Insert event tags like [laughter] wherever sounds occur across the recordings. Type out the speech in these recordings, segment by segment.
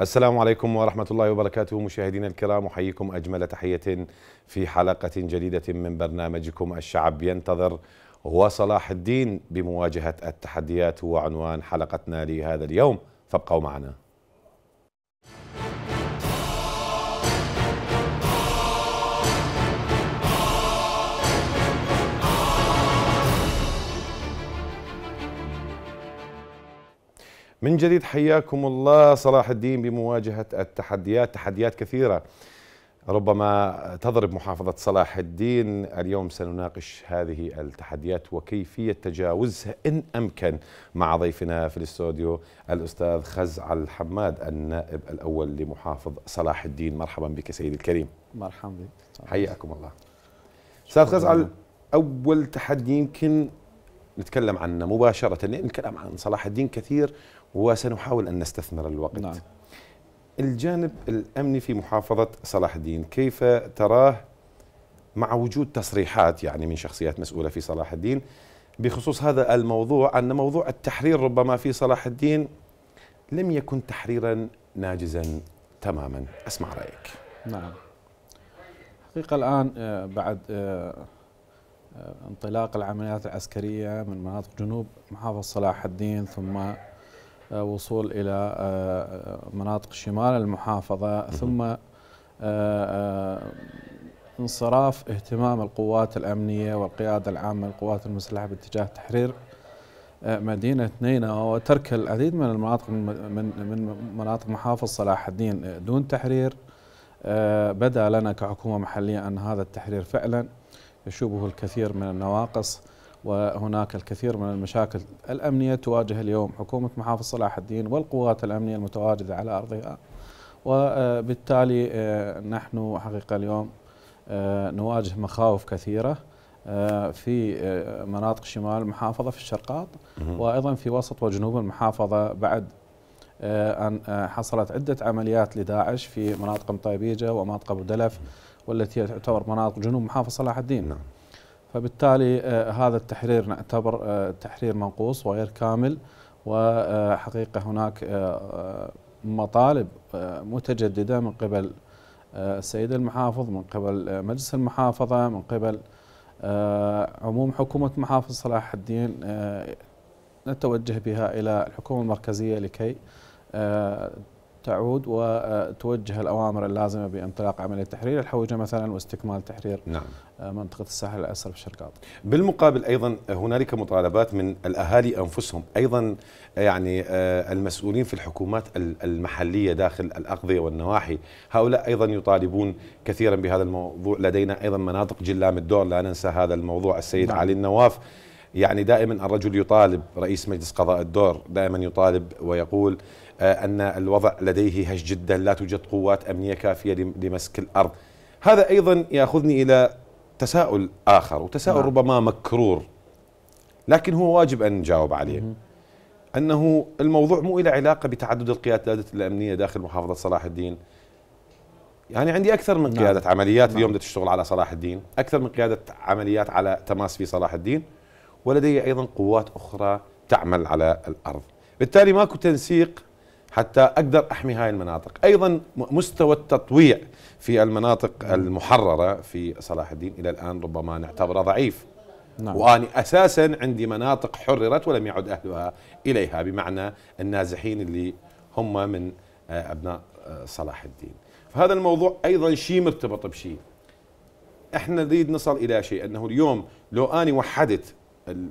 السلام عليكم ورحمة الله وبركاته مشاهدينا الكرام أحييكم أجمل تحية في حلقة جديدة من برنامجكم الشعب ينتظر وصلاح الدين بمواجهة التحديات هو عنوان حلقتنا لهذا اليوم فابقوا معنا من جديد حياكم الله صلاح الدين بمواجهة التحديات تحديات كثيرة ربما تضرب محافظة صلاح الدين اليوم سنناقش هذه التحديات وكيفية تجاوزها إن أمكن مع ضيفنا في الاستوديو الأستاذ خزعل الحماد النائب الأول لمحافظ صلاح الدين مرحبا بك سيدي الكريم مرحبا بك حياكم الله أستاذ خزعل أول تحدي يمكن نتكلم عنه مباشرة نتكلم عن صلاح الدين كثير وسنحاول أن نستثمر الوقت نعم. الجانب الأمني في محافظة صلاح الدين كيف تراه مع وجود تصريحات يعني من شخصيات مسؤولة في صلاح الدين بخصوص هذا الموضوع أن موضوع التحرير ربما في صلاح الدين لم يكن تحريرا ناجزا تماما أسمع رأيك نعم حقيقة الآن آه، بعد آه، آه، انطلاق العمليات العسكرية من مناطق جنوب محافظة صلاح الدين ثم آه، وصول إلى آه، مناطق شمال المحافظة ثم آه، انصراف اهتمام القوات الأمنية والقيادة العامة للقوات المسلحة باتجاه تحرير مدينة نينوى وترك العديد من المناطق من من مناطق محافظ صلاح الدين دون تحرير بدا لنا كحكومة محلية أن هذا التحرير فعلا يشوبه الكثير من النواقص وهناك الكثير من المشاكل الأمنية تواجه اليوم حكومة محافظ صلاح الدين والقوات الأمنية المتواجدة على أرضها وبالتالي آه، نحن حقيقة اليوم آه، نواجه مخاوف كثيرة آه، في مناطق شمال المحافظة في الشرقات وأيضا في وسط وجنوب المحافظة بعد أن حصلت عدة عمليات لداعش في مناطق مطيبيجة ومناطق أبو دلف والتي تعتبر مناطق جنوب محافظة صلاح الدين نعم. فبالتالي آه، هذا التحرير نعتبر آه، تحرير منقوص وغير كامل وحقيقة آه، هناك مطالب متجددة من قبل السيد المحافظ من قبل مجلس المحافظة من قبل عموم حكومة محافظ صلاح الدين نتوجه بها إلى الحكومة المركزية لكي تعود وتوجه الأوامر اللازمة بانطلاق عملية تحرير الحوجة مثلا واستكمال تحرير نعم. منطقة الساحل الشرق الاوسط. بالمقابل أيضا هنالك مطالبات من الأهالي أنفسهم أيضا يعني آه، المسؤولين في الحكومات المحلية داخل الأقضية والنواحي هؤلاء أيضا يطالبون كثيرا بهذا الموضوع لدينا أيضا مناطق جلام الدور لا ننسى هذا الموضوع السيد نعم. علي النواف يعني دائما الرجل يطالب رئيس مجلس قضاء الدور دائما يطالب ويقول آه، أن الوضع لديه هش جدا لا توجد قوات أمنية كافية لمسك الأرض هذا أيضا يأخذني إلى تساؤل آخر وتساؤل نعم. ربما مكرور لكن هو واجب أن نجاوب عليه أنه الموضوع مو إلى علاقة بتعدد القيادات الأمنية داخل محافظة صلاح الدين يعني عندي أكثر من نعم. قيادة عمليات اليوم نعم. تشتغل على صلاح الدين أكثر من قيادة عمليات على تماس في صلاح الدين ولدي أيضا قوات أخرى تعمل على الأرض بالتالي ماكو تنسيق حتى اقدر احمي هاي المناطق، ايضا مستوى التطويع في المناطق المحرره في صلاح الدين الى الان ربما نعتبره ضعيف. نعم. واني اساسا عندي مناطق حررت ولم يعد اهلها اليها بمعنى النازحين اللي هم من آه، ابناء آه، صلاح الدين. فهذا الموضوع ايضا شيء مرتبط بشيء. احنا نريد نصل الى شيء انه اليوم لو اني وحدت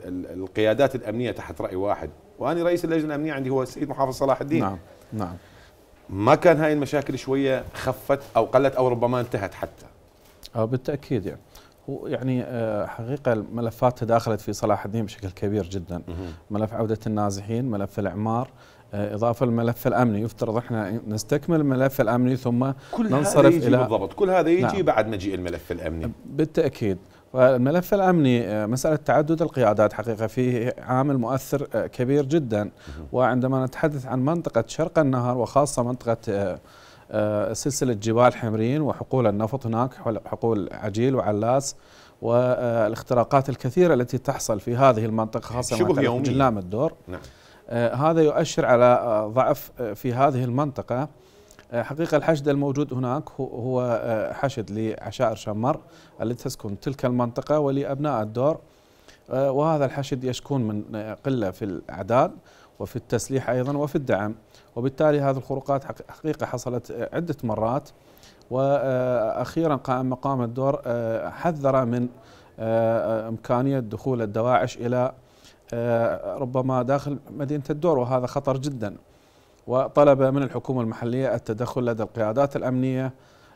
القيادات الامنيه تحت راي واحد وانا رئيس اللجنه الامنيه عندي هو السيد محافظ صلاح الدين نعم نعم ما كان هاي المشاكل شويه خفت او قلت او ربما انتهت حتى اه بالتاكيد يعني هو يعني آه، حقيقة الملفات تداخلت في صلاح الدين بشكل كبير جدا ملف عودة النازحين ملف الإعمار آه، إضافة الملف الأمني يفترض إحنا نستكمل الملف الأمني ثم كل ننصرف هذا يجي إلى بالضبط كل هذا يجي نعم. بعد مجيء الملف الأمني بالتأكيد فالملف الامني آه، مساله تعدد القيادات حقيقه فيه عامل مؤثر آه، كبير جدا وعندما نتحدث عن منطقه شرق النهر وخاصه منطقه آه، سلسله جبال حمرين وحقول النفط هناك حقول عجيل وعلاس والاختراقات الكثيره التي تحصل في هذه المنطقه خاصه مع جلام الدور نعم. هذا يؤشر على ضعف في هذه المنطقه آه، حقيقة الحشد الموجود هناك هو آه، حشد لعشائر شمر التي تسكن تلك المنطقة ولأبناء الدور آه، وهذا الحشد يشكون من قلة في الأعداد وفي التسليح أيضا وفي الدعم وبالتالي هذه الخروقات حقيقة حصلت عدة مرات وأخيرا قام مقام الدور حذر من إمكانية دخول الدواعش إلى ربما داخل مدينة الدور وهذا خطر جداً وطلب من الحكومة المحلية التدخل لدى القيادات الأمنية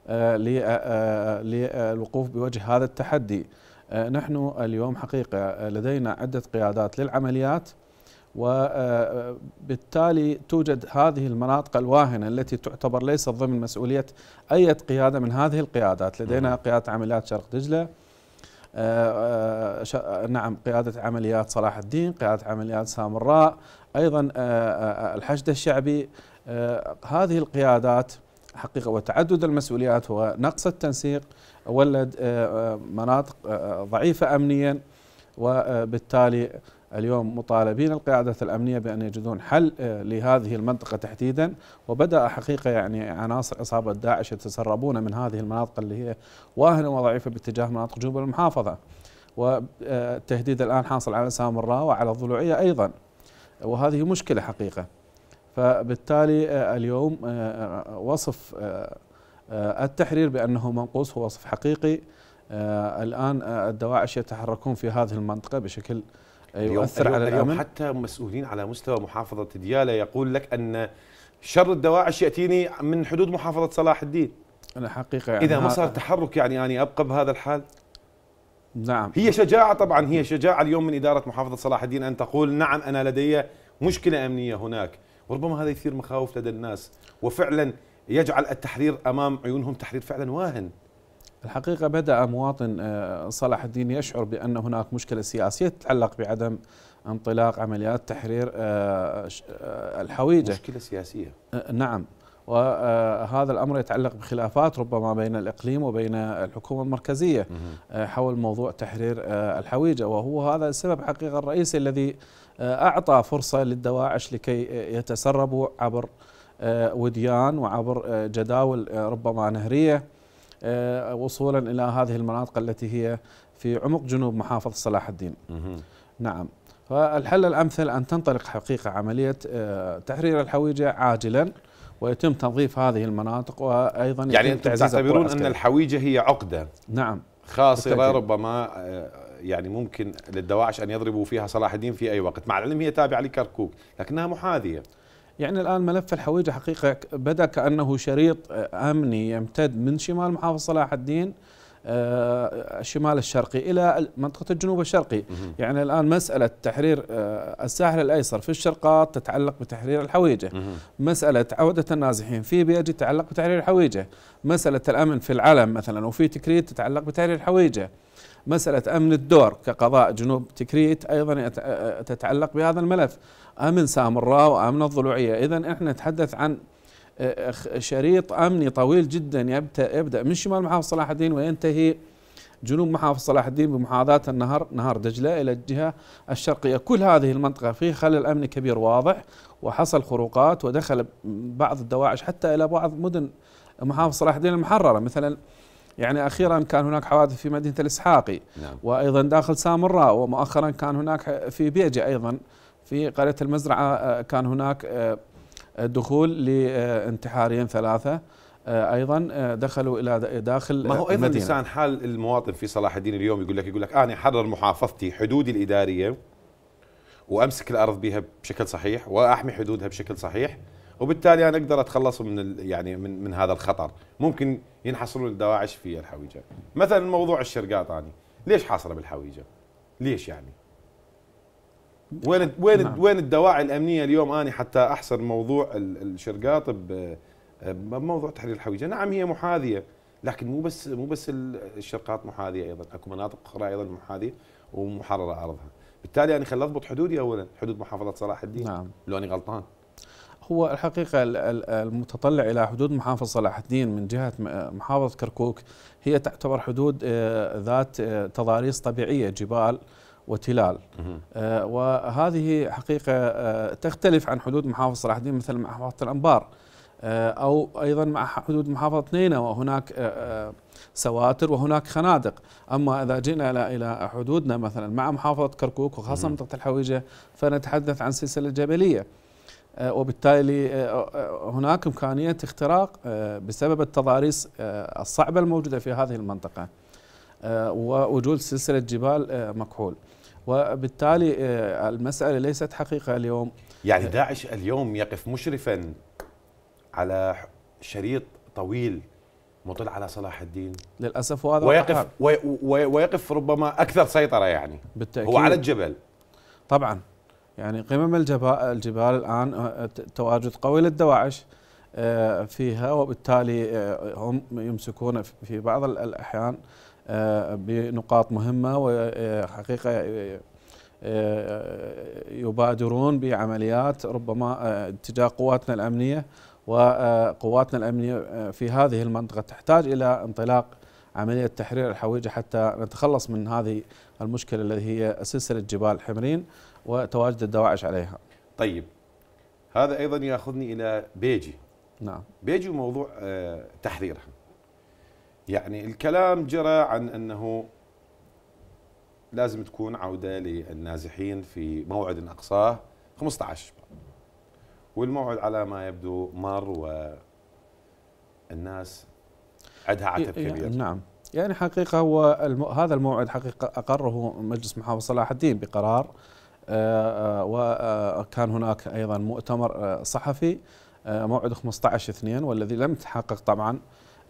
آه، آه، آه، للوقوف بوجه هذا التحدي نحن اليوم حقيقة لدينا عدة قيادات للعمليات وبالتالي توجد هذه المناطق الواهنة التي تعتبر ليست ضمن مسؤولية أي قيادة من هذه القيادات لدينا نعم. قيادة عمليات شرق دجلة نعم قيادة عمليات صلاح الدين قيادة عمليات سامراء ايضا آه، آه، آه، الحشد الشعبي هذه القيادات حقيقه وتعدد المسؤوليات ونقص التنسيق ولد مناطق ضعيفه امنيا وبالتالي اليوم مطالبين القيادات الامنيه بان يجدون حل لهذه المنطقه تحديدا وبدا حقيقه يعني عناصر عصابه داعش يتسربون من هذه المناطق اللي هي واهنه وضعيفه باتجاه مناطق جنوب المحافظه والتهديد الان حاصل على سامراء وعلى الضلوعيه ايضا وهذه مشكلة حقيقة فبالتالي آه، اليوم آه، آه، وصف التحرير بأنه منقوص هو وصف حقيقي الآن الدواعش يتحركون في هذه المنطقة بشكل يؤثر اليوم على اليوم الأمن حتى مسؤولين على مستوى محافظة ديالى يقول لك أن شر الدواعش يأتيني من حدود محافظة صلاح الدين أنا حقيقة يعني إذا ما صار تحرك يعني اني أبقى بهذا الحال نعم هي شجاعة طبعا هي شجاعة اليوم من إدارة محافظة صلاح الدين أن تقول نعم أنا لدي مشكلة أمنية هناك وربما هذا يثير مخاوف لدى الناس وفعلا يجعل التحرير أمام عيونهم تحرير فعلا واهن الحقيقة بدأ مواطن آه، صلاح الدين يشعر بأن هناك مشكلة سياسية تتعلق بعدم انطلاق عمليات تحرير آه، آه، الحويجة مشكلة سياسية نعم وهذا الأمر يتعلق بخلافات ربما بين الإقليم وبين الحكومة المركزية حول موضوع تحرير آه، الحويجة وهو هذا السبب حقيقة الرئيسي الذي آه، أعطى فرصة للدواعش لكي يتسربوا عبر آه، وديان وعبر جداول ربما نهرية وصولا إلى هذه المناطق التي هي في عمق جنوب محافظة صلاح الدين نعم فالحل الأمثل أن تنطلق حقيقة عملية تحرير الحويجة عاجلا ويتم تنظيف هذه المناطق وايضا يعني انتم تعتبرون ان الحويجه هي عقده نعم خاصره بالتأكيد. ربما آه، يعني ممكن للدواعش ان يضربوا فيها صلاح الدين في اي وقت، مع العلم هي تابعه لكركوك، لكنها محاذيه. يعني الان ملف الحويجه حقيقه بدا كانه شريط آه، امني يمتد من شمال محافظه صلاح الدين الشمال آه، الشرقي إلى منطقة الجنوب الشرقي يعني الآن مسألة تحرير آه، الساحل الأيسر في الشرقات تتعلق بتحرير الحويجة مسألة عودة النازحين في بيجي تتعلق بتحرير الحويجة مسألة الأمن في العلم مثلا وفي تكريت تتعلق بتحرير الحويجة مسألة أمن الدور كقضاء جنوب تكريت أيضا آه، تتعلق بهذا الملف أمن سامراء وأمن الضلوعية إذا إحنا نتحدث عن شريط امني طويل جدا يبدا يبدا من شمال محافظه صلاح الدين وينتهي جنوب محافظه صلاح الدين بمحاذاه النهر نهر دجله الى الجهه الشرقيه، كل هذه المنطقه فيه خلل امني كبير واضح وحصل خروقات ودخل بعض الدواعش حتى الى بعض مدن محافظه صلاح الدين المحرره مثلا يعني اخيرا كان هناك حوادث في مدينه الاسحاقي نعم. وايضا داخل سامراء ومؤخرا كان هناك في بيجه ايضا في قريه المزرعه آه، كان هناك آه، دخول لانتحاريين ثلاثه آه، ايضا آه، دخلوا الى داخل ما هو ايضا لسان حال المواطن في صلاح الدين اليوم يقول لك يقول لك انا احرر محافظتي حدودي الاداريه وامسك الارض بها بشكل صحيح واحمي حدودها بشكل صحيح وبالتالي انا اقدر اتخلص من يعني من, من هذا الخطر ممكن ينحصرون الدواعش في الحويجه مثلا موضوع الشرقاطاني ليش حاصره بالحويجه ليش يعني وين وين نعم. وين الدواعي الامنيه اليوم اني حتى احصر موضوع الشرقاط بموضوع تحرير الحويجه، نعم هي محاذيه لكن مو بس مو بس الشرقاط محاذيه ايضا، اكو مناطق اخرى ايضا محاذيه ومحرره ارضها، بالتالي انا خل اضبط حدودي اولا، حدود محافظه صلاح الدين نعم لو اني غلطان هو الحقيقة المتطلع إلى حدود محافظة صلاح الدين من جهة محافظة كركوك هي تعتبر حدود آه، ذات آه، تضاريس طبيعية جبال وتلال آه وهذه حقيقة آه تختلف عن حدود محافظة صلاح الدين مثل محافظة الأنبار آه أو أيضا مع حدود محافظة نينة وهناك آه،, آه سواتر وهناك خنادق أما إذا جئنا إلى إلى حدودنا مثلا مع محافظة كركوك وخاصة منطقة الحويجة فنتحدث عن سلسلة جبلية آه، وبالتالي آه، هناك إمكانية اختراق بسبب التضاريس الصعبة الموجودة في هذه المنطقة ووجود سلسلة جبال مكحول وبالتالي آه، المسألة ليست حقيقة اليوم يعني آه، داعش اليوم يقف مشرفا على شريط طويل مطل على صلاح الدين للأسف وهذا ويقف, ويقف ربما أكثر سيطرة يعني بالتأكيد هو على الجبل طبعا يعني قمم الجبال, الجبال الآن آه، تواجد قوي للدواعش فيها وبالتالي هم يمسكون في بعض الأحيان بنقاط مهمه وحقيقه آه، آه، يبادرون بعمليات ربما آه، اتجاه قواتنا الامنيه وقواتنا الامنيه في هذه المنطقه تحتاج الى انطلاق عمليه تحرير الحويجه حتى نتخلص من هذه المشكله اللي هي سلسله جبال حمرين وتواجد الدواعش عليها. طيب هذا ايضا ياخذني الى بيجي. نعم. بيجي وموضوع تحريرها. يعني الكلام جرى عن انه لازم تكون عوده للنازحين في موعد اقصاه 15 والموعد على ما يبدو مر والناس عندها عتب كبير نعم يعني حقيقه هو هذا الموعد حقيقه اقره مجلس محافظ صلاح الدين بقرار آه، آه، وكان آه، هناك ايضا مؤتمر صحفي موعد 15 2 والذي لم تحقق طبعا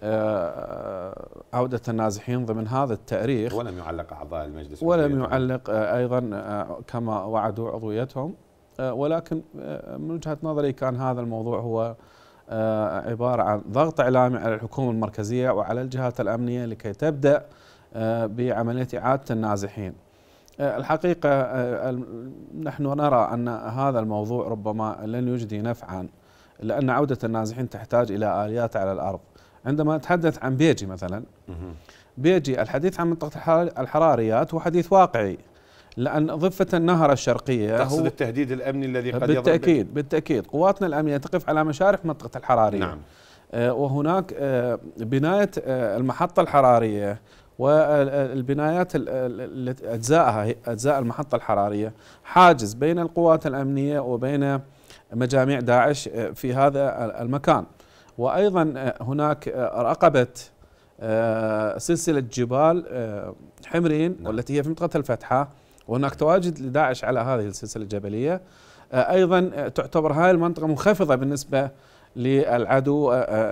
آه، عودة النازحين ضمن هذا التأريخ ولم يعلق أعضاء المجلس ولم يعلق آه، أيضا آه، كما وعدوا عضويتهم ولكن من وجهة نظري كان هذا الموضوع هو عبارة عن ضغط إعلامي على الحكومة المركزية وعلى الجهات الأمنية لكي تبدأ بعملية إعادة النازحين الحقيقة نحن نرى أن هذا الموضوع ربما لن يجدي نفعا لأن عودة النازحين تحتاج إلى آليات على الأرض عندما أتحدث عن بيجي مثلا بيجي الحديث عن منطقة الحراريات هو حديث واقعي لأن ضفة النهر الشرقية تقصد التهديد الأمني الذي قد بالتأكيد بالتأكيد قواتنا الأمنية تقف على مشارف منطقة الحرارية نعم آه، وهناك آه، بناية آه، المحطة الحرارية والبنايات أجزائها أجزاء المحطة الحرارية حاجز بين القوات الأمنية وبين مجاميع داعش في هذا المكان وايضا آه، هناك آه، رقبه آه، سلسله جبال حمرين نعم. والتي هي في منطقه الفتحه وهناك تواجد لداعش على هذه السلسله الجبليه ايضا تعتبر هذه المنطقه منخفضه بالنسبه للعدو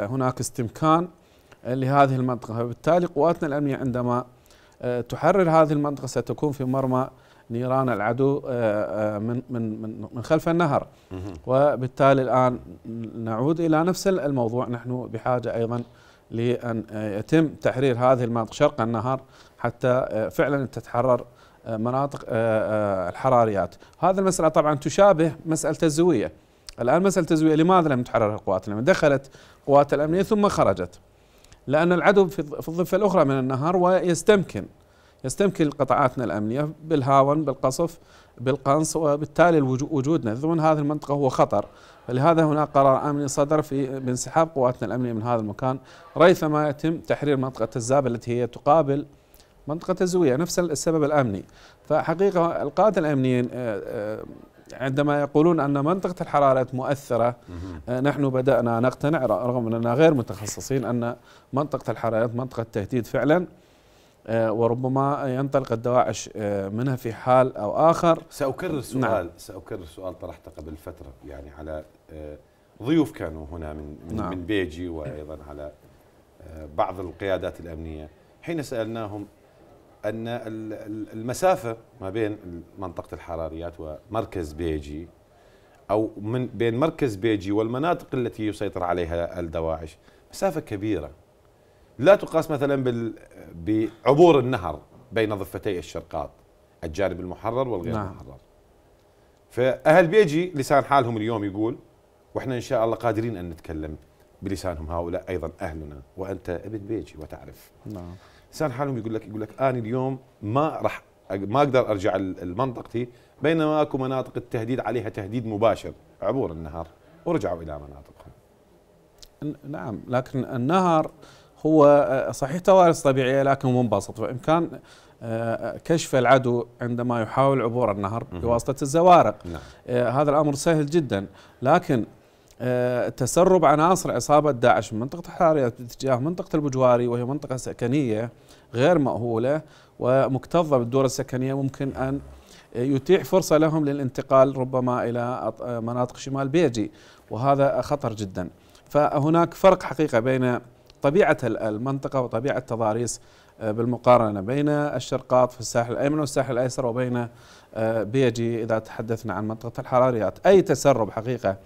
هناك استمكان لهذه المنطقه فبالتالي قواتنا الامنيه عندما تحرر هذه المنطقه ستكون في مرمى نيران العدو آه، آه، من من من خلف النهر وبالتالي الان نعود الى نفس الموضوع نحن بحاجه ايضا لان آه، يتم تحرير هذه المناطق شرق النهر حتى فعلا تتحرر مناطق الحراريات هذه المساله طبعا تشابه مساله الزويه الان مساله الزويه لماذا لم تحررها القوات الامنيه؟ دخلت قوات الامنيه ثم خرجت. لان العدو في الضفه الاخرى من النهر ويستمكن يستمكن قطاعاتنا الأمنية بالهاون بالقصف بالقنص وبالتالي وجودنا ضمن هذه المنطقة هو خطر لهذا هناك قرار أمني صدر في بانسحاب قواتنا الأمنية من هذا المكان ريثما يتم تحرير منطقة الزاب التي هي تقابل منطقة الزوية نفس السبب الأمني فحقيقة القادة الأمنيين آه، آه، عندما يقولون أن منطقة الحرارة مؤثرة آه، نحن بدأنا نقتنع رغم أننا غير متخصصين أن منطقة الحرارة منطقة تهديد فعلا آه، وربما ينطلق الدواعش آه، منها في حال او اخر ساكرر نعم. سؤال نعم. ساكرر سؤال طرحته قبل فتره يعني على آه، ضيوف كانوا هنا من من, نعم. من بيجي وايضا على بعض القيادات الامنيه حين سالناهم ان المسافه ما بين منطقه الحراريات ومركز بيجي او من بين مركز بيجي والمناطق التي يسيطر عليها الدواعش مسافه كبيره لا تقاس مثلا بال... بعبور النهر بين ضفتي الشرقات الجانب المحرر والغير نعم. المحرر فأهل بيجي لسان حالهم اليوم يقول وإحنا إن شاء الله قادرين أن نتكلم بلسانهم هؤلاء أيضا أهلنا وأنت ابن بيجي وتعرف نعم لسان حالهم يقول لك يقول لك أنا اليوم ما راح ما أقدر أرجع لمنطقتي بينما أكو مناطق التهديد عليها تهديد مباشر عبور النهر ورجعوا إلى مناطقهم نعم لكن النهر هو آه، صحيح توارث طبيعيه لكن منبسط فامكان آه، كشف العدو عندما يحاول عبور النهر بواسطه الزوارق نعم. آه، هذا الامر سهل جدا لكن تسرب عناصر عصابه داعش من منطقه حراريه باتجاه منطقه البجواري وهي منطقه سكنيه غير مأهوله ومكتظه بالدور السكنيه ممكن ان يتيح فرصه لهم للانتقال ربما الى مناطق شمال بيجي وهذا خطر جدا فهناك فرق حقيقه بين طبيعة المنطقة وطبيعة التضاريس آه، بالمقارنة بين الشرقاط في الساحل الأيمن والساحل الأيسر وبين آه، بيجي إذا تحدثنا عن منطقة الحراريات أي تسرب حقيقة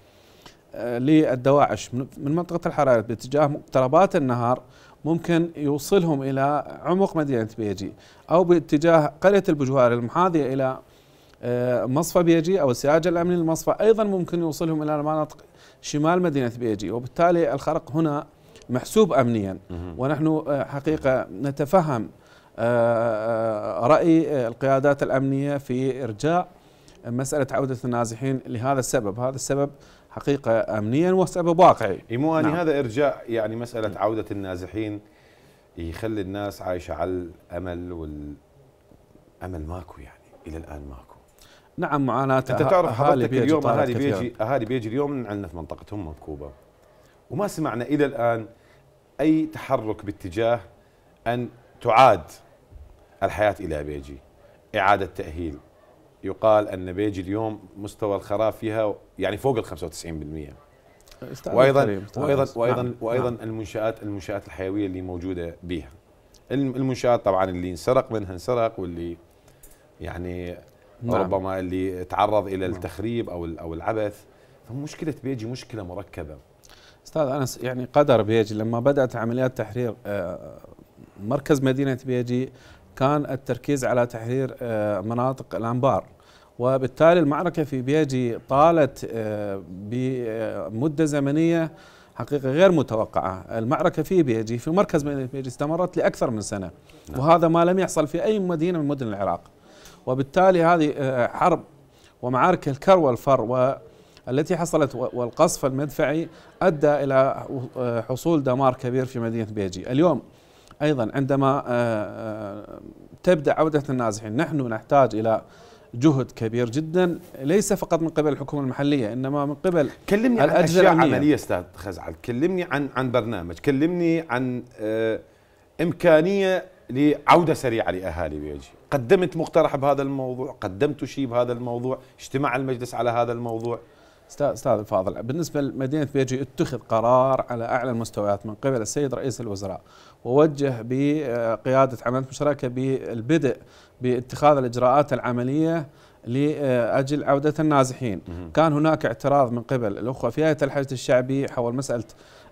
آه، للدواعش من منطقة الحراريات باتجاه مقتربات النهار ممكن يوصلهم إلى عمق مدينة بيجي أو باتجاه قرية البجوار المحاذية إلى مصفى بيجي أو السياج الأمني للمصفى أيضا ممكن يوصلهم إلى مناطق شمال مدينة بيجي وبالتالي الخرق هنا محسوب امنيا ونحن آه، حقيقه نتفهم آه، آه، راي القيادات الامنيه في ارجاع مساله عوده النازحين لهذا السبب، هذا السبب حقيقه امنيا وسبب واقعي. ايمو نعم. هذا ارجاع يعني مساله عوده النازحين يخلي الناس عايشه على الامل والامل ماكو يعني الى الان ماكو. نعم معاناه انت تعرف حضرتك اليوم اهالي بيجي اهالي بيجي اليوم عندنا في منطقتهم كوبا وما سمعنا إلى الآن أي تحرك باتجاه أن تعاد الحياة إلى بيجي إعادة تأهيل يقال أن بيجي اليوم مستوى الخراب فيها يعني فوق ال 95% وايضا وايضا وايضا نعم. وايضا نعم. المنشات المنشات الحيويه اللي موجوده بها المنشات طبعا اللي انسرق منها انسرق واللي يعني نعم. ربما اللي تعرض الى نعم. التخريب او او العبث فمشكله بيجي مشكله مركبه استاذ انس يعني قدر بيجي لما بدات عمليات تحرير آه، مركز مدينه بيجي كان التركيز على تحرير آه، مناطق الانبار وبالتالي المعركه في بيجي طالت آه، بمده زمنيه حقيقه غير متوقعه، المعركه في بيجي في مركز مدينه بيجي استمرت لاكثر من سنه نعم. وهذا ما لم يحصل في اي مدينه من مدن العراق. وبالتالي هذه حرب ومعارك الكر والفر التي حصلت والقصف المدفعي أدى إلى حصول دمار كبير في مدينة بيجي اليوم أيضا عندما آه، آه، تبدأ عودة النازحين نحن نحتاج إلى جهد كبير جدا ليس فقط من قبل الحكومه المحليه انما من قبل كلمني عن اشياء عمليه استاذ خزعل كلمني عن عن برنامج كلمني عن آه، امكانيه لعوده سريعه لاهالي بيجي قدمت مقترح بهذا الموضوع قدمت شيء بهذا الموضوع اجتماع المجلس على هذا الموضوع استاذ فاضل بالنسبه لمدينه بيجي اتخذ قرار على اعلى المستويات من قبل السيد رئيس الوزراء ووجه بقياده عمليه مشتركه بالبدء باتخاذ الاجراءات العمليه لاجل عوده النازحين، كان هناك اعتراض من قبل الاخوه في هيئه الحشد الشعبي حول مساله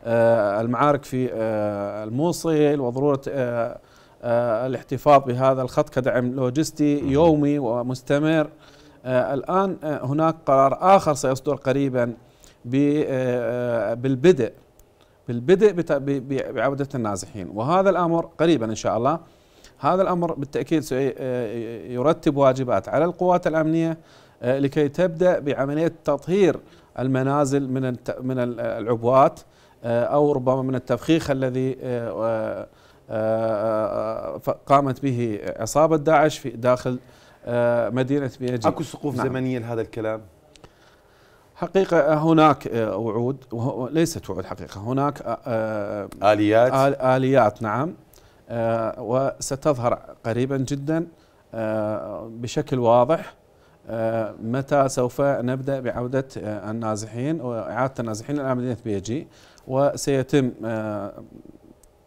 آه، المعارك في آه، الموصل وضروره آه، الاحتفاظ بهذا الخط كدعم لوجستي يومي ومستمر آه، الآن آه، هناك قرار آخر سيصدر قريبا آه، بالبدء بالبدء بعودة النازحين وهذا الأمر قريبا إن شاء الله هذا الأمر بالتأكيد يرتب واجبات على القوات الأمنية لكي تبدأ بعملية تطهير المنازل من من العبوات أو ربما من التفخيخ الذي قامت به عصابة داعش في داخل آه، مدينه بيجي اكو سقوف نعم. زمنيه لهذا الكلام؟ حقيقة آه، هناك آه، وعود ليست وعود حقيقة هناك آليات آليات نعم وستظهر قريبا جدا بشكل واضح متى سوف نبدأ بعودة النازحين وإعادة النازحين إلى مدينة بيجي وسيتم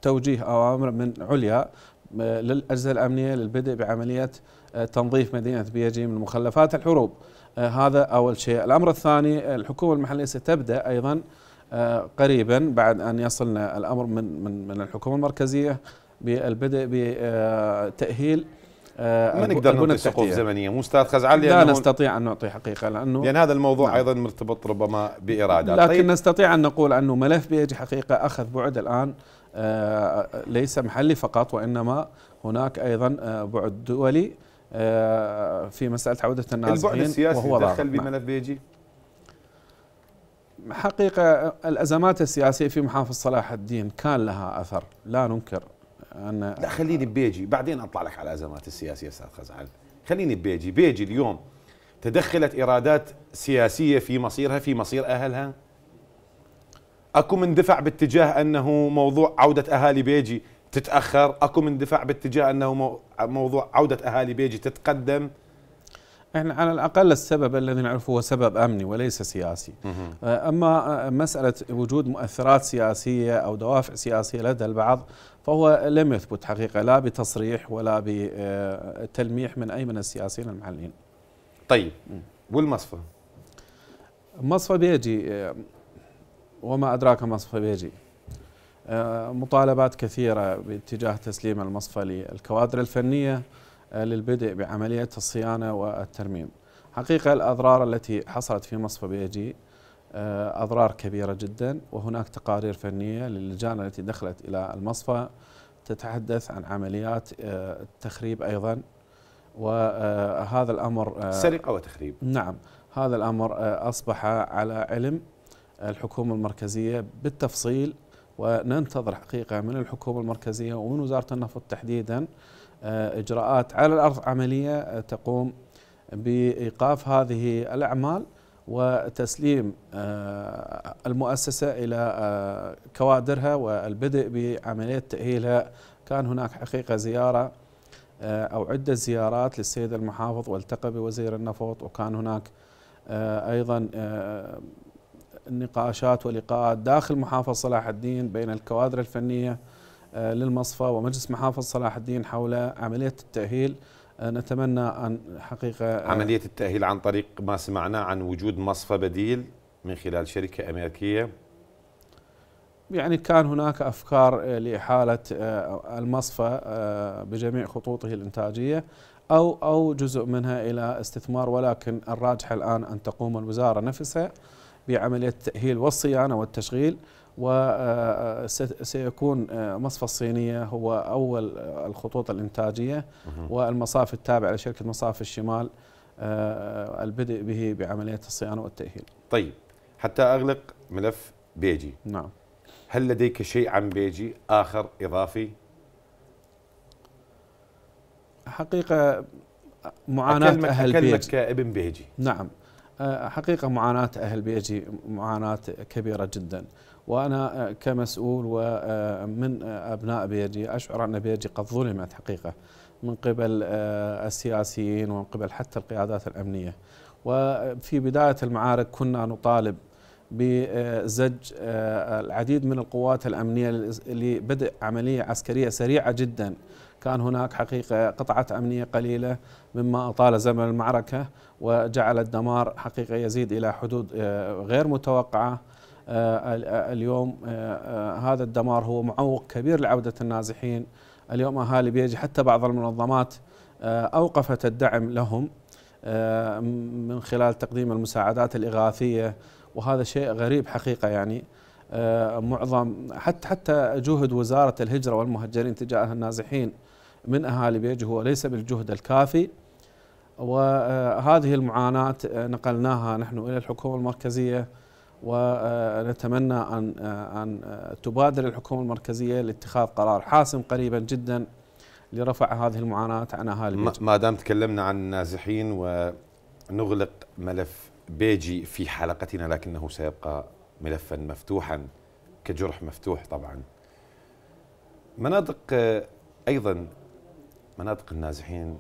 توجيه أوامر من عليا للأجهزة الأمنية للبدء بعملية آه، تنظيف مدينة بيجي من مخلفات الحروب آه، هذا أول شيء الأمر الثاني الحكومة المحلية ستبدأ أيضا آه، قريبا بعد أن يصلنا الأمر من, من, من الحكومة المركزية بالبدء بتأهيل ما نقدر نعطي سقوف زمنيه مو استاذ خزعلي لا نستطيع ان نعطي حقيقه لانه يعني هذا الموضوع نعم. ايضا مرتبط ربما باراده لكن طيب نستطيع ان نقول انه ملف بيجي حقيقه اخذ بعد الان ليس محلي فقط وإنما هناك أيضا آه، بعد دولي آه، في مسألة عودة النازحين البعد السياسي دخل بملف نعم. بيجي حقيقة الأزمات السياسية في محافظ صلاح الدين كان لها أثر لا ننكر أن لا خليني بيجي بعدين أطلع لك على الأزمات السياسية أستاذ خزعل خليني بيجي بيجي اليوم تدخلت إرادات سياسية في مصيرها في مصير أهلها اكو من دفع باتجاه انه موضوع عوده اهالي بيجي تتاخر اكو من دفع باتجاه انه موضوع عوده اهالي بيجي تتقدم احنا على الاقل السبب الذي نعرفه هو سبب امني وليس سياسي. اما مساله وجود مؤثرات سياسيه او دوافع سياسيه لدى البعض فهو لم يثبت حقيقه لا بتصريح ولا بتلميح من اي من السياسيين المحليين. طيب والمصفى؟ مصفى بيجي وما أدراك مصفى بيجي آه، مطالبات كثيرة باتجاه تسليم المصفى للكوادر الفنية آه، للبدء بعملية الصيانة والترميم حقيقة الأضرار التي حصلت في مصفى بيجي آه، أضرار كبيرة جدا وهناك تقارير فنية للجان التي دخلت إلى المصفى تتحدث عن عمليات التخريب أيضا وهذا الأمر سرقة وتخريب نعم هذا الأمر أصبح على علم الحكومة المركزية بالتفصيل وننتظر حقيقة من الحكومة المركزية ومن وزارة النفط تحديدا آه، إجراءات على الأرض عملية آه، تقوم بإيقاف هذه الأعمال وتسليم آه، المؤسسة إلى كوادرها والبدء بعملية تأهيلها كان هناك حقيقة زيارة أو عدة زيارات للسيد المحافظ والتقى بوزير النفط وكان هناك أيضا النقاشات ولقاءات داخل محافظة صلاح الدين بين الكوادر الفنية آه، للمصفى ومجلس محافظ صلاح الدين حول عملية التأهيل آه، نتمنى أن حقيقة آه، عملية التأهيل عن طريق ما سمعناه عن وجود مصفى بديل من خلال شركة أمريكية يعني كان هناك أفكار لإحالة المصفى بجميع خطوطه الإنتاجية أو أو جزء منها إلى استثمار ولكن الراجح الآن أن تقوم الوزارة نفسها بعملية التأهيل والصيانة والتشغيل وسيكون آه، آه، آه، مصفى الصينية هو أول الخطوط الإنتاجية والمصاف التابعة لشركة مصاف الشمال البدء به بعملية الصيانة والتأهيل طيب حتى أغلق ملف بيجي نعم هل لديك شيء عن بيجي آخر إضافي؟ حقيقة معاناة أكلمك أهل أكلمك بيجي كابن بيجي نعم آه، حقيقة معاناة أهل بيجي معاناة كبيرة جدا وأنا آه، كمسؤول ومن آه، أبناء بيجي أشعر أن بيجي قد ظلمت حقيقة من قبل السياسيين ومن قبل حتى القيادات الأمنية وفي بداية المعارك كنا نطالب بزج العديد من القوات الأمنية لبدء عملية عسكرية سريعة جداً كان هناك حقيقة قطعة أمنية قليلة مما أطال زمن المعركة وجعل الدمار حقيقة يزيد إلى حدود آه، غير متوقعة آه، آه، اليوم هذا الدمار هو معوق كبير لعودة النازحين اليوم أهالي بيجي حتى بعض المنظمات أوقفت الدعم لهم من خلال تقديم المساعدات الإغاثية وهذا شيء غريب حقيقة يعني معظم حتى حتى جهد وزارة الهجرة والمهجرين تجاه النازحين من أهالي بيجي هو ليس بالجهد الكافي وهذه المعاناة نقلناها نحن إلى الحكومة المركزية ونتمنى أن أن تبادر الحكومة المركزية لاتخاذ قرار حاسم قريبا جدا لرفع هذه المعاناة عن أهالي بيج ما دام تكلمنا عن النازحين ونغلق ملف بيجي في حلقتنا لكنه سيبقى ملفا مفتوحا كجرح مفتوح طبعا مناطق آه، أيضا مناطق النازحين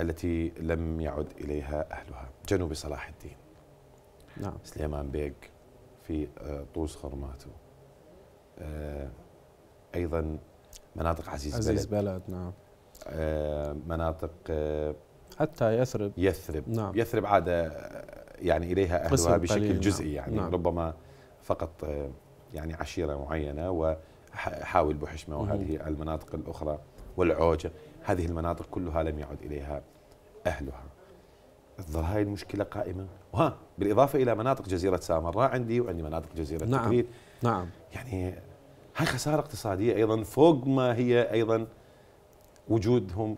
التي لم يعد إليها أهلها جنوب صلاح الدين نعم. سليمان بيق في آه، طوس خرماتو آه، أيضا مناطق عزيز, عزيز بلد, بلد نعم. آه، مناطق حتى يثرب يثرب نعم. يثرب عادة يعني إليها أهلها بشكل قليل. نعم. جزئي يعني نعم. ربما فقط يعني عشيرة معينة وحاول بحشمة وهذه المناطق الأخرى والعوجة هذه المناطق كلها لم يعد إليها أهلها تظل هاي المشكلة قائمة وها بالإضافة إلى مناطق جزيرة سامراء عندي وعندي مناطق جزيرة نعم تكريت نعم يعني هاي خسارة اقتصادية أيضا فوق ما هي أيضا وجودهم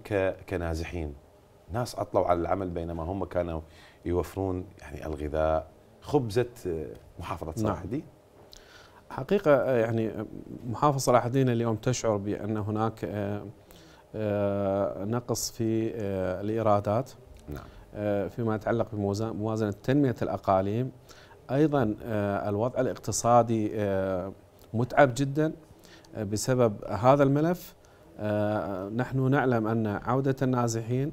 كنازحين ناس أطلعوا على العمل بينما هم كانوا يوفرون يعني الغذاء خبزة آه، محافظة نعم. صلاح الدين نعم. حقيقة آه، يعني آه، محافظة صلاح الدين اليوم تشعر بأن هناك آه، نقص في آه، الإيرادات نعم. آه، فيما يتعلق بموازنة تنمية الأقاليم أيضا الوضع الاقتصادي متعب جدا بسبب هذا الملف نحن نعلم أن عودة النازحين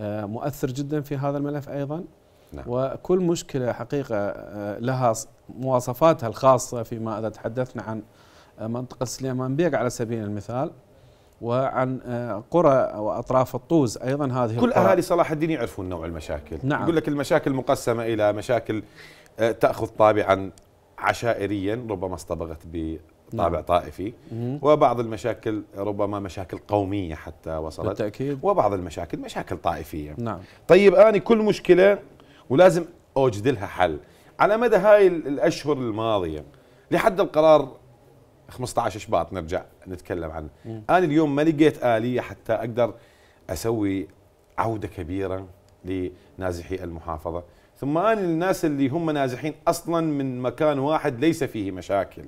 مؤثر جدا في هذا الملف أيضا نعم. وكل مشكلة حقيقة لها مواصفاتها الخاصة فيما إذا تحدثنا عن منطقة سليمان بيق على سبيل المثال وعن آه، قرى واطراف الطوز ايضا هذه كل اهالي صلاح الدين يعرفون نوع المشاكل نعم. يقول لك المشاكل مقسمه الى مشاكل آه، تاخذ طابعا عشائريا ربما اصطبغت بطابع نعم. طائفي وبعض المشاكل ربما مشاكل قوميه حتى وصلت بالتاكيد وبعض المشاكل مشاكل طائفيه نعم طيب اني كل مشكله ولازم اوجد لها حل على مدى هاي الاشهر الماضيه لحد القرار 15 شباط نرجع نتكلم عنه انا اليوم ما لقيت اليه حتى اقدر اسوي عوده كبيره لنازحي المحافظه ثم انا الناس اللي هم نازحين اصلا من مكان واحد ليس فيه مشاكل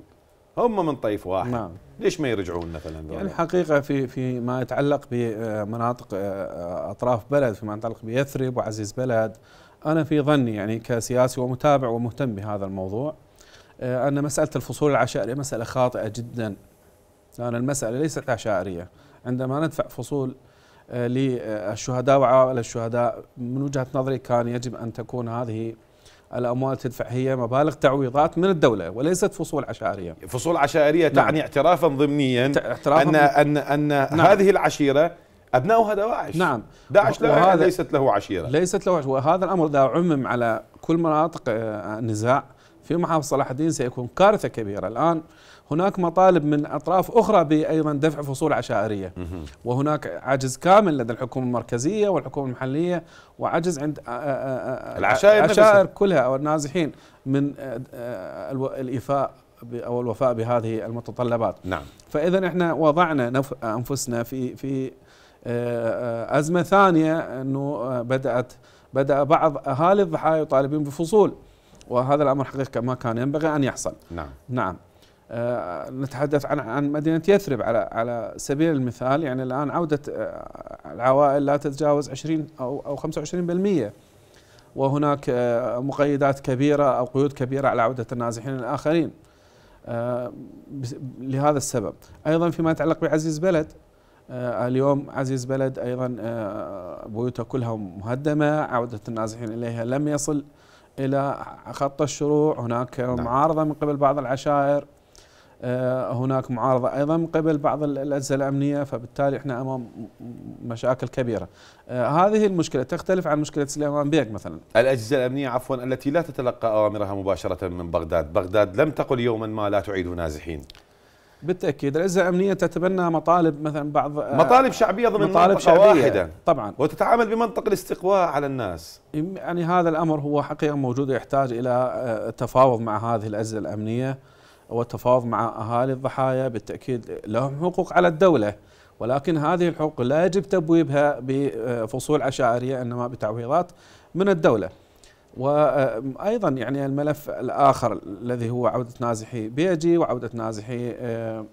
هم من طيف واحد نعم. ليش ما يرجعون مثلا يعني الحقيقه في في ما يتعلق بمناطق آه، آه، اطراف بلد فيما يتعلق بيثرب وعزيز بلد انا في ظني يعني كسياسي ومتابع ومهتم بهذا الموضوع آه، أن مسألة الفصول العشائرية مسألة خاطئة جدا لأن المسألة ليست عشائرية عندما ندفع فصول آه، للشهداء وعوائل الشهداء من وجهة نظري كان يجب أن تكون هذه الاموال تدفع هي مبالغ تعويضات من الدوله وليست فصول عشائريه. فصول عشائريه نعم. تعني اعترافا ضمنيا اعترافاً ان ان ان نعم. هذه العشيره ابناؤها دواعش. نعم داعش لا ليست له عشيره. ليست له عشيره وهذا الامر اذا عمم على كل مناطق آه، النزاع في محافظة صلاح الدين سيكون كارثة كبيرة الآن هناك مطالب من أطراف أخرى بأيضا دفع فصول عشائرية وهناك عجز كامل لدى الحكومة المركزية والحكومة المحلية وعجز عند العشائر, العشائر كلها أو النازحين من الإيفاء أو الوفاء بهذه المتطلبات نعم. فإذا إحنا وضعنا أنفسنا في في أزمة ثانية أنه بدأت بدأ بعض أهالي الضحايا يطالبون بفصول وهذا الامر حقيقه ما كان ينبغي ان يحصل نعم نعم آه نتحدث عن عن مدينه يثرب على على سبيل المثال يعني الان عوده آه العوائل لا تتجاوز 20 او او 25% وهناك آه مقيدات كبيره او قيود كبيره على عوده النازحين الاخرين آه، لهذا السبب ايضا فيما يتعلق بعزيز بلد آه، اليوم عزيز بلد ايضا آه، بيوتها كلها مهدمه عوده النازحين اليها لم يصل الى خط الشروع هناك نعم. معارضه من قبل بعض العشائر آه، هناك معارضه ايضا من قبل بعض الاجهزه الامنيه فبالتالي احنا امام مشاكل كبيره. آه، هذه المشكله تختلف عن مشكله سليمان بيك مثلا. الاجهزه الامنيه عفوا التي لا تتلقى اوامرها مباشره من بغداد، بغداد لم تقل يوما ما لا تعيد نازحين. بالتاكيد الاجهزه الامنيه تتبنى مطالب مثلا بعض آه، مطالب شعبيه ضمن مطالب منطقه شعبية واحده طبعا وتتعامل بمنطق الاستقواء على الناس يعني هذا الامر هو حقيقه موجود يحتاج الى آه، تفاوض مع هذه الاجهزه الامنيه والتفاوض مع اهالي الضحايا بالتاكيد لهم حقوق على الدوله ولكن هذه الحقوق لا يجب تبويبها بفصول عشائريه انما بتعويضات من الدوله وايضا يعني الملف الاخر الذي هو عوده نازحي بيجي وعوده نازحي آه،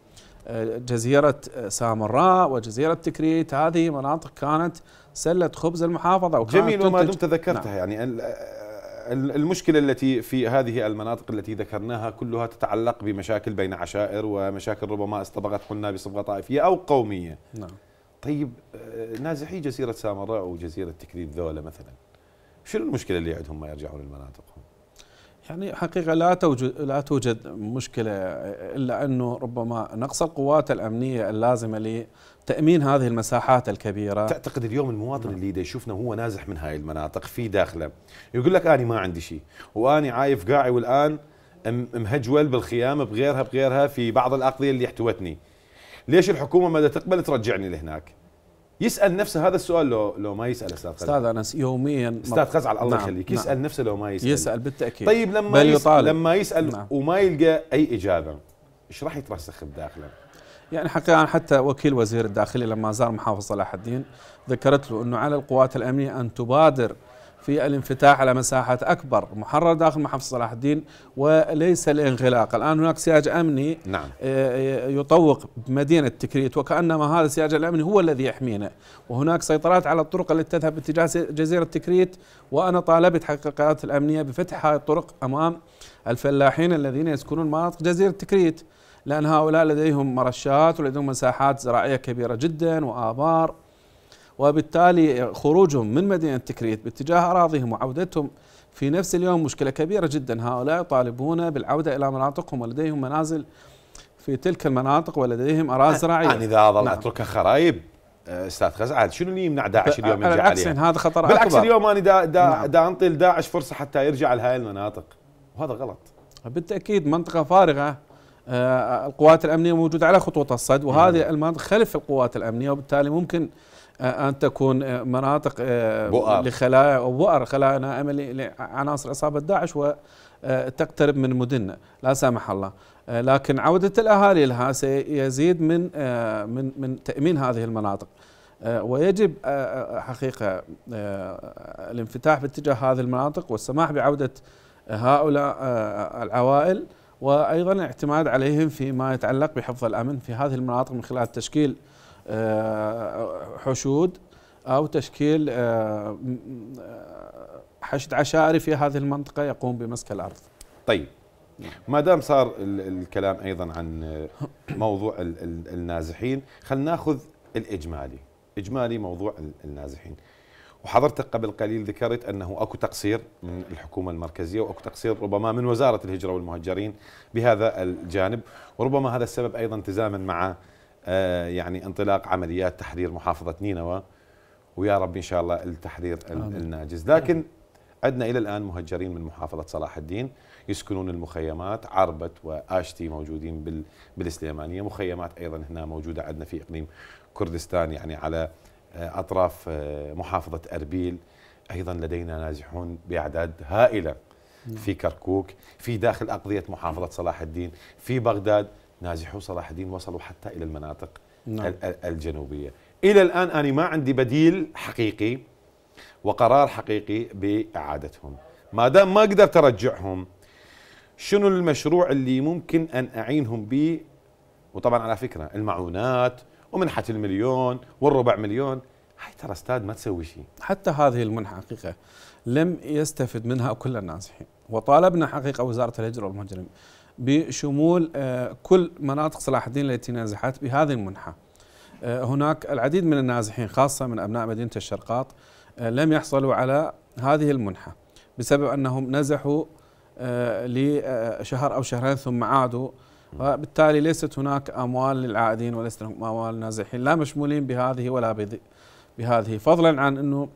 آه، جزيره آه، سامراء وجزيره تكريت هذه مناطق كانت سله خبز المحافظه وكانت جميل وما دمت ذكرتها نعم. يعني المشكلة التي في هذه المناطق التي ذكرناها كلها تتعلق بمشاكل بين عشائر ومشاكل ربما استبغت قلنا بصبغة طائفية أو قومية نعم. طيب نازحي جزيرة سامراء وجزيرة تكريت ذولا مثلا شنو المشكله اللي عندهم ما يرجعون لمناطقهم؟ يعني حقيقه لا توجد لا توجد مشكله الا انه ربما نقص القوات الامنيه اللازمه لتامين هذه المساحات الكبيره تعتقد اليوم المواطن نعم. اللي دا يشوفنا وهو نازح من هاي المناطق في داخله يقول لك اني ما عندي شيء واني عايف قاعي والان مهجول بالخيام بغيرها بغيرها في بعض الاقضيه اللي احتوتني ليش الحكومه ما تقبل ترجعني لهناك يسال نفسه هذا السؤال لو لو ما يسال استاذ خزعل استاذ انس يوميا استاذ خزعل الله نعم، يخليك نعم. يسال نفسه لو ما يسال يسال بالتاكيد طيب لما بل يطالب. لما يسال نعم. وما يلقى اي اجابه ايش راح يترسخ بداخله؟ يعني حقيقة حتى وكيل وزير الداخلية لما زار محافظ صلاح الدين ذكرت له أنه على القوات الأمنية أن تبادر في الانفتاح على مساحات أكبر محرر داخل محافظة صلاح الدين وليس الانغلاق الآن هناك سياج أمني نعم. آه، آه، يطوق مدينة تكريت وكأنما هذا السياج الأمني هو الذي يحمينا وهناك سيطرات على الطرق التي تذهب باتجاه جزيرة تكريت وأنا طالبت حققات القيادات الأمنية بفتح هذه الطرق أمام الفلاحين الذين يسكنون مناطق جزيرة تكريت لأن هؤلاء لديهم مرشات ولديهم مساحات زراعية كبيرة جدا وآبار وبالتالي خروجهم من مدينة تكريت باتجاه أراضيهم وعودتهم في نفس اليوم مشكلة كبيرة جدا هؤلاء يطالبون بالعودة إلى مناطقهم ولديهم منازل في تلك المناطق ولديهم أراضي زراعية يعني إذا أظل نعم. أتركها خرايب آه، استاذ خزعل شنو اللي يمنع داعش اليوم يرجع بالعكس هذا خطر بالعكس أكبر. اليوم انا دا, دا, نعم. دا انطي لداعش فرصه حتى يرجع لهاي المناطق وهذا غلط بالتاكيد منطقه فارغه آه، القوات الامنيه موجوده على خطوط الصد وهذه المناطق خلف القوات الامنيه وبالتالي ممكن أن تكون مناطق بؤر. لخلايا أو بؤر خلايا نائمة لعناصر إصابة داعش وتقترب من مدننا لا سمح الله لكن عودة الأهالي لها سيزيد من من من تأمين هذه المناطق ويجب حقيقة الانفتاح باتجاه هذه المناطق والسماح بعودة هؤلاء العوائل وأيضا الاعتماد عليهم فيما يتعلق بحفظ الأمن في هذه المناطق من خلال تشكيل آه، حشود أو تشكيل آه، آه، حشد عشائري في هذه المنطقة يقوم بمسك الأرض طيب نعم. ما دام صار الكلام أيضا عن موضوع النازحين خلينا ناخذ الإجمالي إجمالي موضوع النازحين وحضرتك قبل قليل ذكرت انه اكو تقصير من الحكومه المركزيه واكو تقصير ربما من وزاره الهجره والمهجرين بهذا الجانب وربما هذا السبب ايضا تزامن مع آه، يعني انطلاق عمليات تحرير محافظة نينوى ويا رب إن شاء الله التحرير آمين. الناجز لكن عندنا إلى الآن مهجرين من محافظة صلاح الدين يسكنون المخيمات عربة وآشتي موجودين بالإسليمانية مخيمات أيضا هنا موجودة عندنا في إقليم كردستان يعني على آه، أطراف آه، محافظة أربيل أيضا لدينا نازحون بأعداد هائلة في نعم. كركوك في داخل أقضية محافظة صلاح الدين في بغداد نازحو صلاح الدين وصلوا حتى إلى المناطق نعم. الجنوبية إلى الآن أنا ما عندي بديل حقيقي وقرار حقيقي بإعادتهم ما دام ما قدرت أرجعهم شنو المشروع اللي ممكن أن أعينهم به وطبعا على فكرة المعونات ومنحة المليون والربع مليون هاي ترى استاد ما تسوي شيء حتى هذه المنحة حقيقة لم يستفد منها كل النازحين وطالبنا حقيقة وزارة الهجرة والمهاجرين بشمول آه، كل مناطق صلاح الدين التي نازحت بهذه المنحة آه، هناك العديد من النازحين خاصة من أبناء مدينة الشرقاط آه، لم يحصلوا على هذه المنحة بسبب أنهم نزحوا لشهر أو شهرين ثم عادوا وبالتالي ليست هناك أموال للعائدين وليست أموال نازحين لا مشمولين بهذه ولا بهذه فضلا عن أنه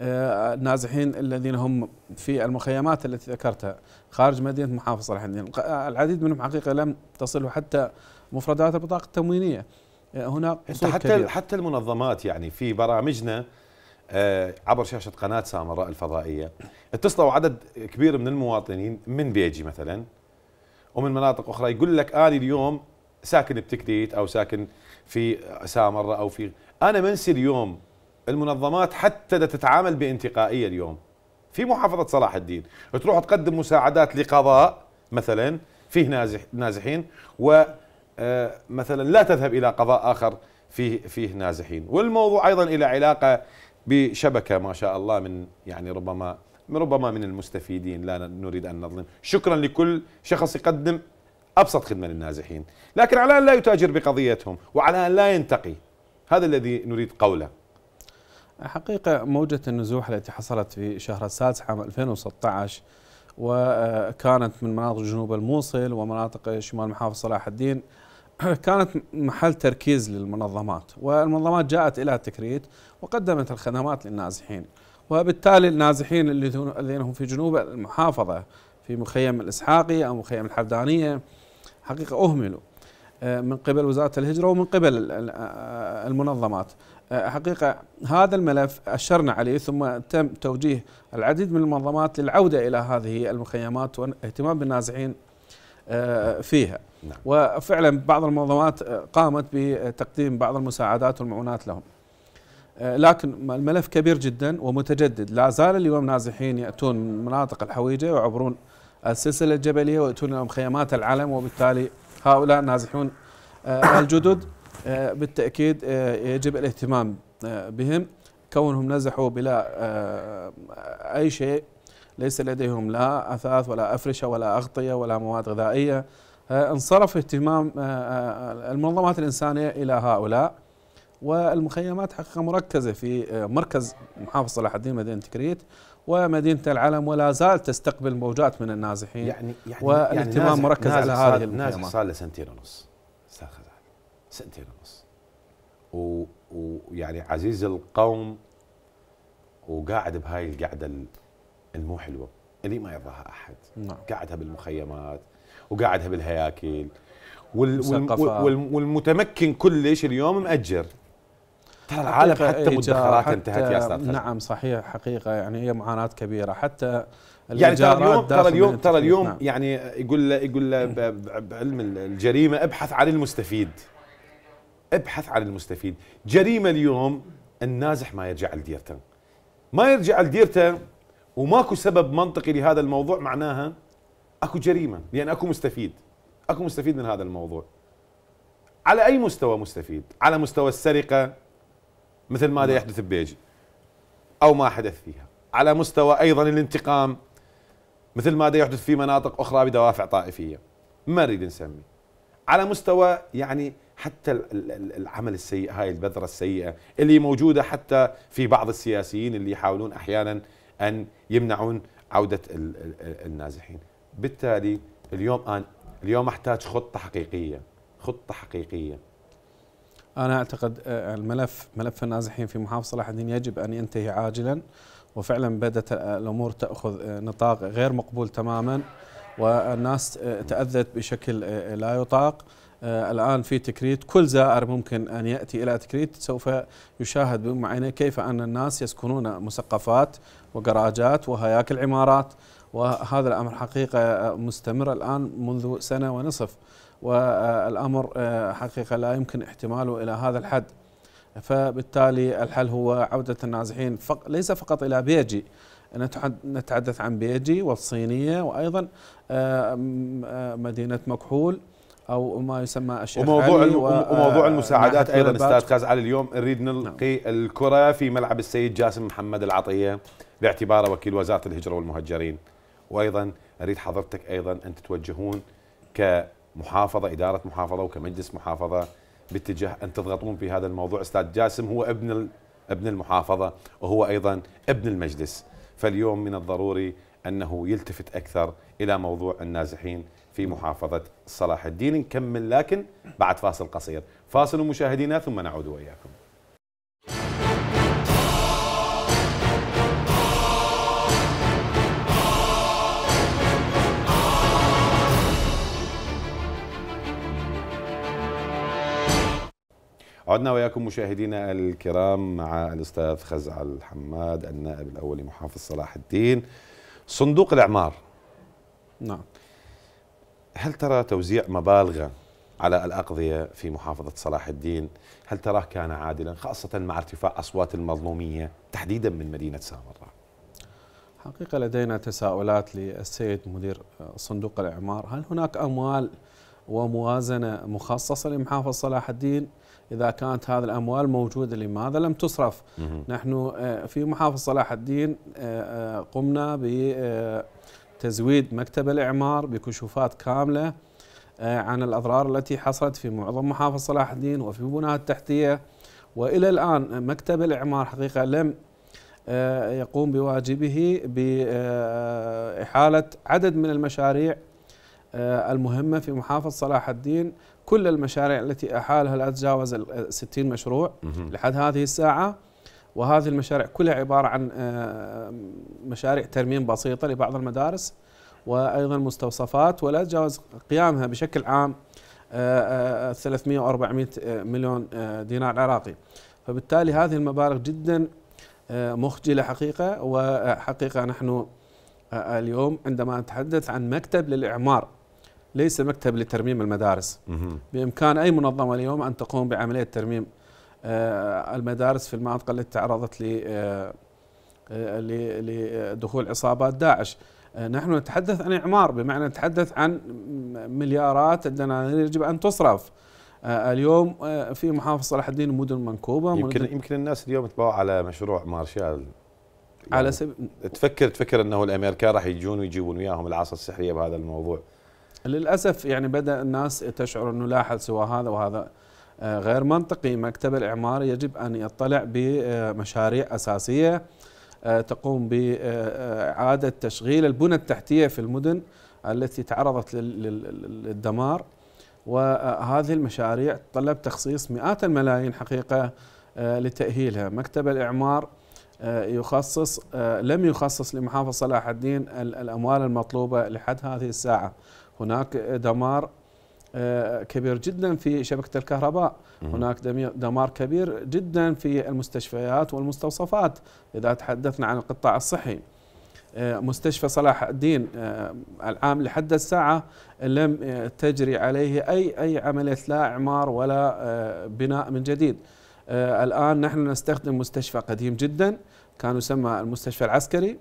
آه، النازحين الذين هم في المخيمات التي ذكرتها خارج مدينه محافظه الحنين آه، العديد منهم حقيقه لم تصلوا حتى مفردات البطاقه التموينيه آه، هناك حتى كبير. حتى المنظمات يعني في برامجنا عبر شاشه قناه سامراء الفضائيه اتصلوا عدد كبير من المواطنين من بيجي مثلا ومن مناطق اخرى يقول لك انا اليوم ساكن بتكديت او ساكن في سامراء او في انا منسي اليوم المنظمات حتى تتعامل بانتقائيه اليوم في محافظه صلاح الدين تروح تقدم مساعدات لقضاء مثلا فيه نازح نازحين و آه، مثلا لا تذهب الى قضاء اخر فيه فيه نازحين والموضوع ايضا الى علاقه بشبكه ما شاء الله من يعني ربما ربما من المستفيدين لا نريد ان نظلم شكرا لكل شخص يقدم ابسط خدمه للنازحين لكن على ان لا يتاجر بقضيتهم وعلى ان لا ينتقي هذا الذي نريد قوله حقيقة موجة النزوح التي حصلت في شهر السادس عام 2016 وكانت من مناطق جنوب الموصل ومناطق شمال محافظة صلاح الدين [clears throat] كانت محل تركيز للمنظمات والمنظمات جاءت إلى تكريت وقدمت الخدمات للنازحين وبالتالي النازحين الذين هم في جنوب المحافظة في مخيم الإسحاقي أو مخيم الحردانية حقيقة أهملوا آه، من قبل وزارة الهجرة ومن قبل آه، المنظمات آه، حقيقة هذا الملف أشرنا عليه ثم تم توجيه العديد من المنظمات للعودة إلى هذه المخيمات والاهتمام بالنازحين آه، فيها نعم. وفعلا بعض المنظمات آه، قامت بتقديم بعض المساعدات والمعونات لهم لكن الملف كبير جدا ومتجدد لا زال اليوم نازحين يأتون من مناطق الحويجة ويعبرون السلسلة الجبلية ويأتون إلى مخيمات العلم وبالتالي هؤلاء نازحون الجدد آه، بالتأكيد آه، يجب الاهتمام آه، بهم كونهم نزحوا بلا أي شيء ليس لديهم لا أثاث ولا أفرشة ولا أغطية ولا مواد غذائية انصرف اهتمام المنظمات الإنسانية إلى هؤلاء والمخيمات حقيقة مركزة في مركز محافظة صلاح الدين مدينة كريت ومدينة العلم ولا زالت تستقبل موجات من النازحين يعني يعني, يعني والاهتمام يعني مركز على هذه المخيمات نازح صار له سنتين ونص سنتين ونص ويعني عزيز القوم وقاعد بهاي القعده المو حلوه اللي ما يرضاها احد نعم. قاعدها بالمخيمات وقاعدها بالهياكل وال وال والمتمكن كلش اليوم مأجر ترى العالم حتى إيه، مدخرات انتهت يا استاذ نعم صحيح حقيقه يعني هي معاناه كبيره حتى يعني ترى اليوم ترى اليوم ترى اليوم نعم. يعني يقول له يقول له [clears throat] بعلم الجريمه ابحث عن المستفيد ابحث عن المستفيد جريمة اليوم النازح ما يرجع لديرته ما يرجع لديرته وماكو سبب منطقي لهذا الموضوع معناها اكو جريمة لأن اكو مستفيد اكو مستفيد من هذا الموضوع على أي مستوى مستفيد على مستوى السرقة مثل ماذا نعم. يحدث ببيجي أو ما حدث فيها على مستوى أيضا الانتقام مثل ماذا يحدث في مناطق أخرى بدوافع طائفية ما نريد نسمي على مستوى يعني حتى العمل السيء هاي البذرة السيئة اللي موجودة حتى في بعض السياسيين اللي يحاولون أحيانا أن يمنعون عودة النازحين بالتالي اليوم أنا اليوم أحتاج خطة حقيقية خطة حقيقية أنا أعتقد آه، الملف ملف النازحين في محافظة صلاح الدين يجب أن ينتهي عاجلا وفعلا بدأت آه، الأمور تأخذ آه، نطاق غير مقبول تماما والناس آه، تأذت بشكل آه، آه، لا يطاق الآن في تكريت كل زائر ممكن أن يأتي إلى تكريت سوف يشاهد بمعينه كيف أن الناس يسكنون مسقفات وقراجات وهياكل عمارات وهذا الأمر حقيقة مستمر الآن منذ سنة ونصف والأمر حقيقة لا يمكن احتماله إلى هذا الحد فبالتالي الحل هو عودة النازحين فق ليس فقط إلى بيجي نتحدث عن بيجي والصينية وأيضا آه، آه، مدينة مكحول او ما يسمى الشيخ وموضوع علي وموضوع آه، المساعدات ايضا استاذ كاز علي اليوم نريد نلقي نعم. الكره في ملعب السيد جاسم محمد العطيه باعتباره وكيل وزاره الهجره والمهجرين وايضا اريد حضرتك ايضا ان تتوجهون كمحافظه اداره محافظه وكمجلس محافظه باتجاه ان تضغطون في هذا الموضوع استاذ جاسم هو ابن ابن المحافظه وهو ايضا ابن المجلس فاليوم من الضروري أنه يلتفت أكثر إلى موضوع النازحين في محافظة صلاح الدين نكمل لكن بعد فاصل قصير فاصل مشاهدينا ثم نعود وإياكم عدنا وياكم مشاهدينا الكرام مع الاستاذ خزعل حماد النائب الاول لمحافظ صلاح الدين صندوق الاعمار نعم هل ترى توزيع مبالغه على الاقضيه في محافظه صلاح الدين هل تراه كان عادلا خاصه مع ارتفاع اصوات المظلوميه تحديدا من مدينه سامراء حقيقه لدينا تساؤلات للسيد مدير صندوق الاعمار هل هناك اموال وموازنه مخصصه لمحافظ صلاح الدين إذا كانت هذه الأموال موجودة لماذا لم تصرف نحن آه، في محافظة صلاح الدين آه، آه، قمنا بتزويد مكتب الإعمار بكشوفات كاملة عن الأضرار التي حصلت في معظم محافظة صلاح الدين وفي بناها التحتية وإلى الآن مكتب الإعمار حقيقة لم يقوم بواجبه بإحالة عدد من المشاريع المهمة في محافظة صلاح الدين كل المشاريع التي أحالها لا تتجاوز ال 60 مشروع لحد هذه الساعة وهذه المشاريع كلها عبارة عن آه، مشاريع ترميم بسيطة لبعض المدارس وأيضا مستوصفات ولا تتجاوز قيامها بشكل عام 300 و 400 مليون آه، دينار عراقي فبالتالي هذه المبالغ جدا آه، مخجلة حقيقة وحقيقة نحن اليوم عندما نتحدث عن مكتب للإعمار ليس مكتب لترميم المدارس بإمكان أي منظمة اليوم أن تقوم بعملية ترميم آه، المدارس في المناطق التي تعرضت لدخول آه، آه، عصابات داعش نحن نتحدث عن إعمار بمعنى نتحدث عن مليارات الدنانير يجب أن تصرف اليوم في محافظة صلاح الدين مدن منكوبة يمكن مدن يمكن الناس اليوم تباوع على مشروع مارشال على يعني سبيل تفكر تفكر انه الامريكان راح يجون ويجيبون وياهم العصا السحريه بهذا الموضوع للأسف يعني بدأ الناس تشعر أنه لا حل سوى هذا وهذا آه، غير منطقي مكتب الاعمار يجب أن يطلع بمشاريع أساسية آه، تقوم بإعادة تشغيل البنى التحتية في المدن التي تعرضت للدمار وهذه المشاريع طلب تخصيص مئات الملايين حقيقة آه، لتأهيلها مكتب الإعمار يخصص لم يخصص لمحافظ صلاح الدين الأموال المطلوبة لحد هذه الساعة هناك دمار آه، كبير جدا في شبكة الكهرباء هناك دمار كبير جدا في المستشفيات والمستوصفات إذا تحدثنا عن القطاع الصحي آه، مستشفى صلاح الدين آه، العام لحد الساعة لم تجري عليه أي أي عملية لا إعمار ولا بناء من جديد الآن نحن نستخدم مستشفى قديم جدا كان يسمى المستشفى العسكري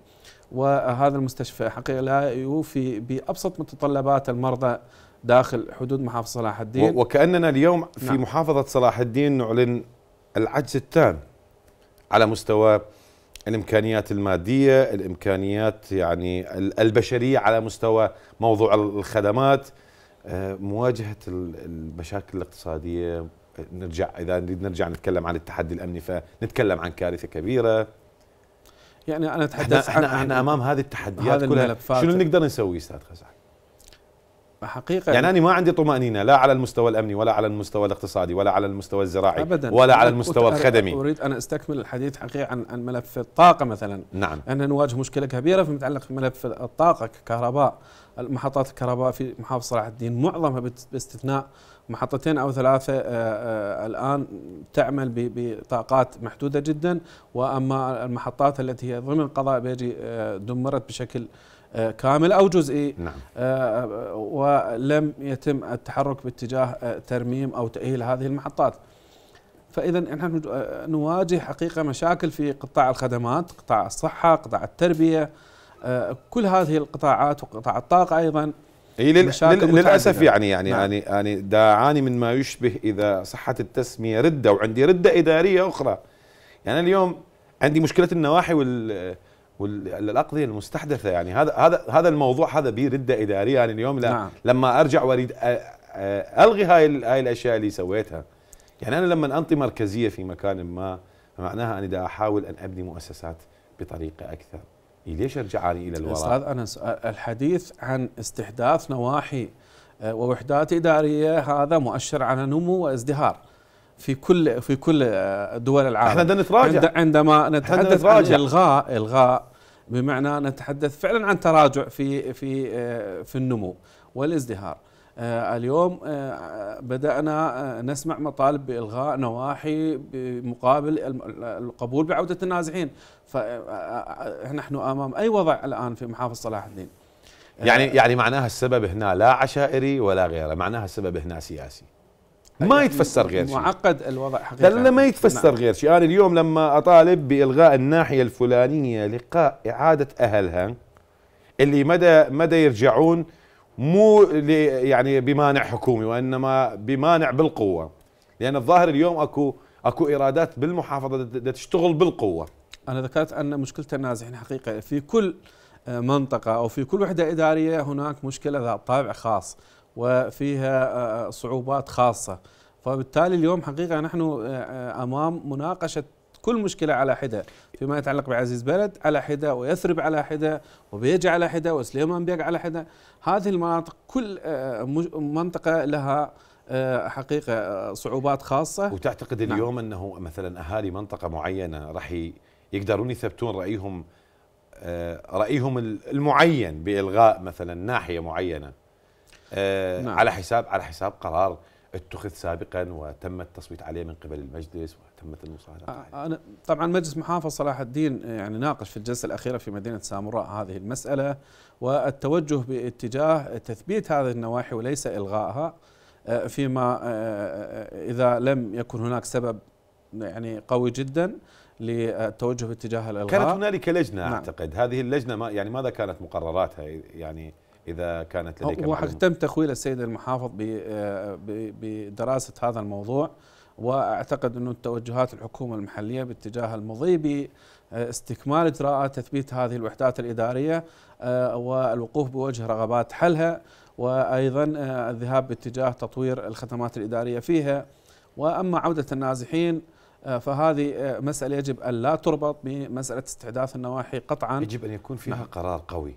وهذا المستشفى حقيقة لا يوفي بأبسط متطلبات المرضى داخل حدود محافظة صلاح الدين وكأننا اليوم في نعم. محافظة صلاح الدين نعلن العجز التام على مستوى الامكانيات الماديه، الامكانيات يعني البشريه على مستوى موضوع الخدمات آه، مواجهه المشاكل الاقتصاديه نرجع اذا نريد نرجع نتكلم عن التحدي الامني فنتكلم عن كارثه كبيره يعني انا اتحدث احنا, احنا, احنا امام هذه التحديات هذا كلها شنو نقدر نسوي استاذ خزعل؟ حقيقة يعني, يعني أنا ما عندي طمأنينة لا على المستوى الأمني ولا على المستوى الاقتصادي ولا على المستوى الزراعي أبدا ولا على المستوى الخدمي أريد أن أستكمل الحديث حقيقة عن, عن ملف الطاقة مثلا نعم ان نواجه مشكلة كبيرة في متعلق بملف الطاقة كهرباء محطات الكهرباء في محافظة صلاح الدين معظمها باستثناء محطتين او ثلاثه آه، آه، الان تعمل بطاقات محدوده جدا واما المحطات التي هي ضمن قضاء بيجي آه، دمرت بشكل كامل او جزئي نعم. ولم يتم التحرك باتجاه ترميم او تاهيل هذه المحطات. فاذا نحن نواجه حقيقه مشاكل في قطاع الخدمات، قطاع الصحه، قطاع التربيه كل هذه القطاعات وقطاع الطاقه ايضا هي لل... لل... للاسف يعني يعني نعم. يعني يعني دا اعاني من ما يشبه اذا صحت التسميه رده وعندي رده اداريه اخرى يعني اليوم عندي مشكله النواحي وال والاقضيه المستحدثه يعني هذا هذا هذا الموضوع هذا به رده اداريه يعني اليوم نعم. لما ارجع واريد الغي هاي هاي الاشياء اللي سويتها يعني انا لما انطي مركزيه في مكان ما معناها اني دا احاول ان ابني مؤسسات بطريقه اكثر ليش رجعاني الى الوراء؟ استاذ انس الحديث عن استحداث نواحي آه، ووحدات اداريه هذا مؤشر على نمو وازدهار في كل في كل آه، دول العالم احنا بدنا نتراجع عندما نتحدث عن الغاء الغاء بمعنى نتحدث فعلا عن تراجع في في آه، في النمو والازدهار اليوم بدأنا نسمع مطالب بإلغاء نواحي مقابل القبول بعودة النازحين فنحن امام اي وضع الان في محافظ صلاح الدين يعني أه، يعني معناها السبب هنا لا عشائري ولا غيره معناها السبب هنا سياسي ما يعني يتفسر غير شيء معقد الوضع حقيقه لا ما يتفسر نعم. غير شيء انا اليوم لما اطالب بالغاء الناحيه الفلانيه لقاء اعاده اهلها اللي مدى مدى يرجعون مو يعني بمانع حكومي وانما بمانع بالقوه لان الظاهر اليوم اكو اكو ايرادات بالمحافظه تشتغل بالقوه أنا ذكرت أن مشكلة النازحين حقيقة في كل آه، منطقة أو في كل وحدة إدارية هناك مشكلة ذات طابع خاص وفيها آه، آه، صعوبات خاصة فبالتالي اليوم حقيقة نحن أمام مناقشة كل مشكلة على حدة فيما يتعلق بعزيز بلد على حدة ويثرب على حدة وبيج على حدة وسليمان بيق على حدة هذه المناطق كل منطقة لها حقيقة صعوبات خاصة وتعتقد اليوم نعم. أنه مثلا أهالي منطقة معينة راح يقدرون يثبتون رايهم آه، رايهم المعين بالغاء مثلا ناحيه معينه آه، نعم. على حساب على حساب قرار اتخذ سابقا وتم التصويت عليه من قبل المجلس وتمت المصادره آه، انا طبعا مجلس محافظ صلاح الدين يعني ناقش في الجلسه الاخيره في مدينه سامراء هذه المساله والتوجه باتجاه تثبيت هذه النواحي وليس الغائها فيما اذا لم يكن هناك سبب يعني قوي جدا للتوجه اتجاه الالغاء كانت هنالك لجنه نعم. اعتقد هذه اللجنه ما يعني ماذا كانت مقرراتها يعني اذا كانت لديك وحق تم تخويل السيد المحافظ بدراسه هذا الموضوع واعتقد انه توجهات الحكومه المحليه باتجاه المضي باستكمال اجراءات تثبيت هذه الوحدات الاداريه آه، والوقوف بوجه رغبات حلها وايضا آه، الذهاب باتجاه تطوير الخدمات الاداريه فيها واما عوده النازحين آه، فهذه آه، مسألة يجب أن لا تربط بمسألة استحداث النواحي قطعا يجب أن يكون فيها نعم. قرار قوي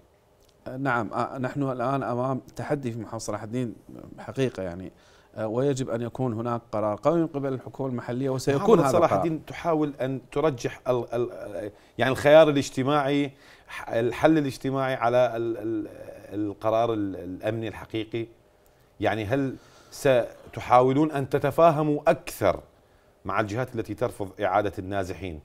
آه، نعم نحن الآن أمام تحدي في محافظة صلاح الدين حقيقة يعني ويجب أن يكون هناك قرار قوي من قبل الحكومة المحلية وسيكون هذا صلاح الدين تحاول أن ترجح الـ الـ يعني الخيار الاجتماعي الحل الاجتماعي على الـ الـ القرار الأمني الحقيقي يعني هل ستحاولون أن تتفاهموا أكثر مع الجهات التي ترفض إعادة النازحين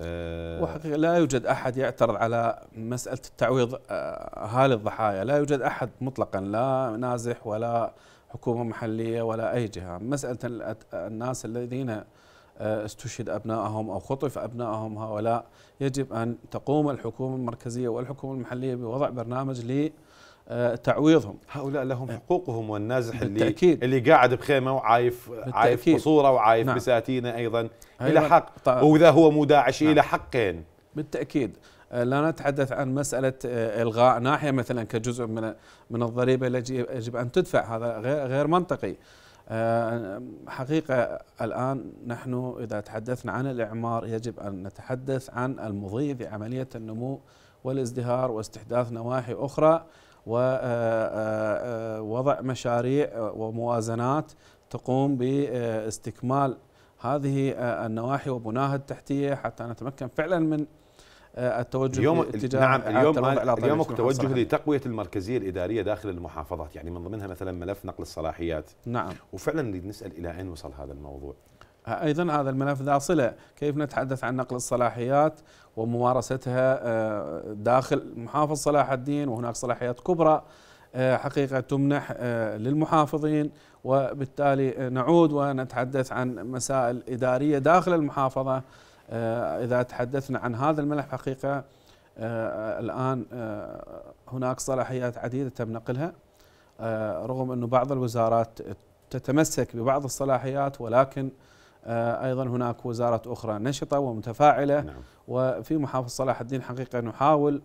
آه، وحقيقة لا يوجد أحد يعترض على مسألة التعويض أهالي الضحايا لا يوجد أحد مطلقا لا نازح ولا حكومة محلية ولا أي جهة مسألة الناس الذين آه، استشهد أبنائهم أو خطف أبنائهم هؤلاء يجب أن تقوم الحكومة المركزية والحكومة المحلية بوضع برنامج لي آه، تعويضهم هؤلاء لهم آه، حقوقهم والنازح بالتأكيد. اللي اللي قاعد بخيمه وعايف بالتأكيد. عايف بصوره وعايف نعم. بساتينه ايضا الى حق طيب. واذا هو مو داعش نعم. الى حقين بالتاكيد آه، لا نتحدث عن مساله الغاء ناحيه مثلا كجزء من من الضريبه التي يجب ان تدفع هذا غير منطقي حقيقه الان نحن اذا تحدثنا عن الاعمار يجب ان نتحدث عن المضي في عمليه النمو والازدهار واستحداث نواحي اخرى ووضع آه، آه، آه، مشاريع وموازنات تقوم باستكمال هذه النواحي وبناها التحتيه حتى نتمكن فعلا من التوجه اليوم اتجاه نعم اليوم اليوم توجه لتقويه المركزيه الاداريه داخل المحافظات يعني من ضمنها مثلا ملف نقل الصلاحيات نعم وفعلا نسال الى اين وصل هذا الموضوع ايضا هذا الملف ذا صله كيف نتحدث عن نقل الصلاحيات وممارستها آه، داخل محافظ صلاح الدين وهناك صلاحيات كبرى آه، حقيقة تمنح آه، للمحافظين وبالتالي نعود ونتحدث عن مسائل إدارية داخل المحافظة إذا تحدثنا عن هذا الملف حقيقة الآن هناك صلاحيات عديدة تم نقلها رغم أنه بعض الوزارات تتمسك ببعض الصلاحيات ولكن آه، أيضا هناك وزارة أخرى نشطة ومتفاعلة نعم. وفي محافظ صلاح الدين حقيقة نحاول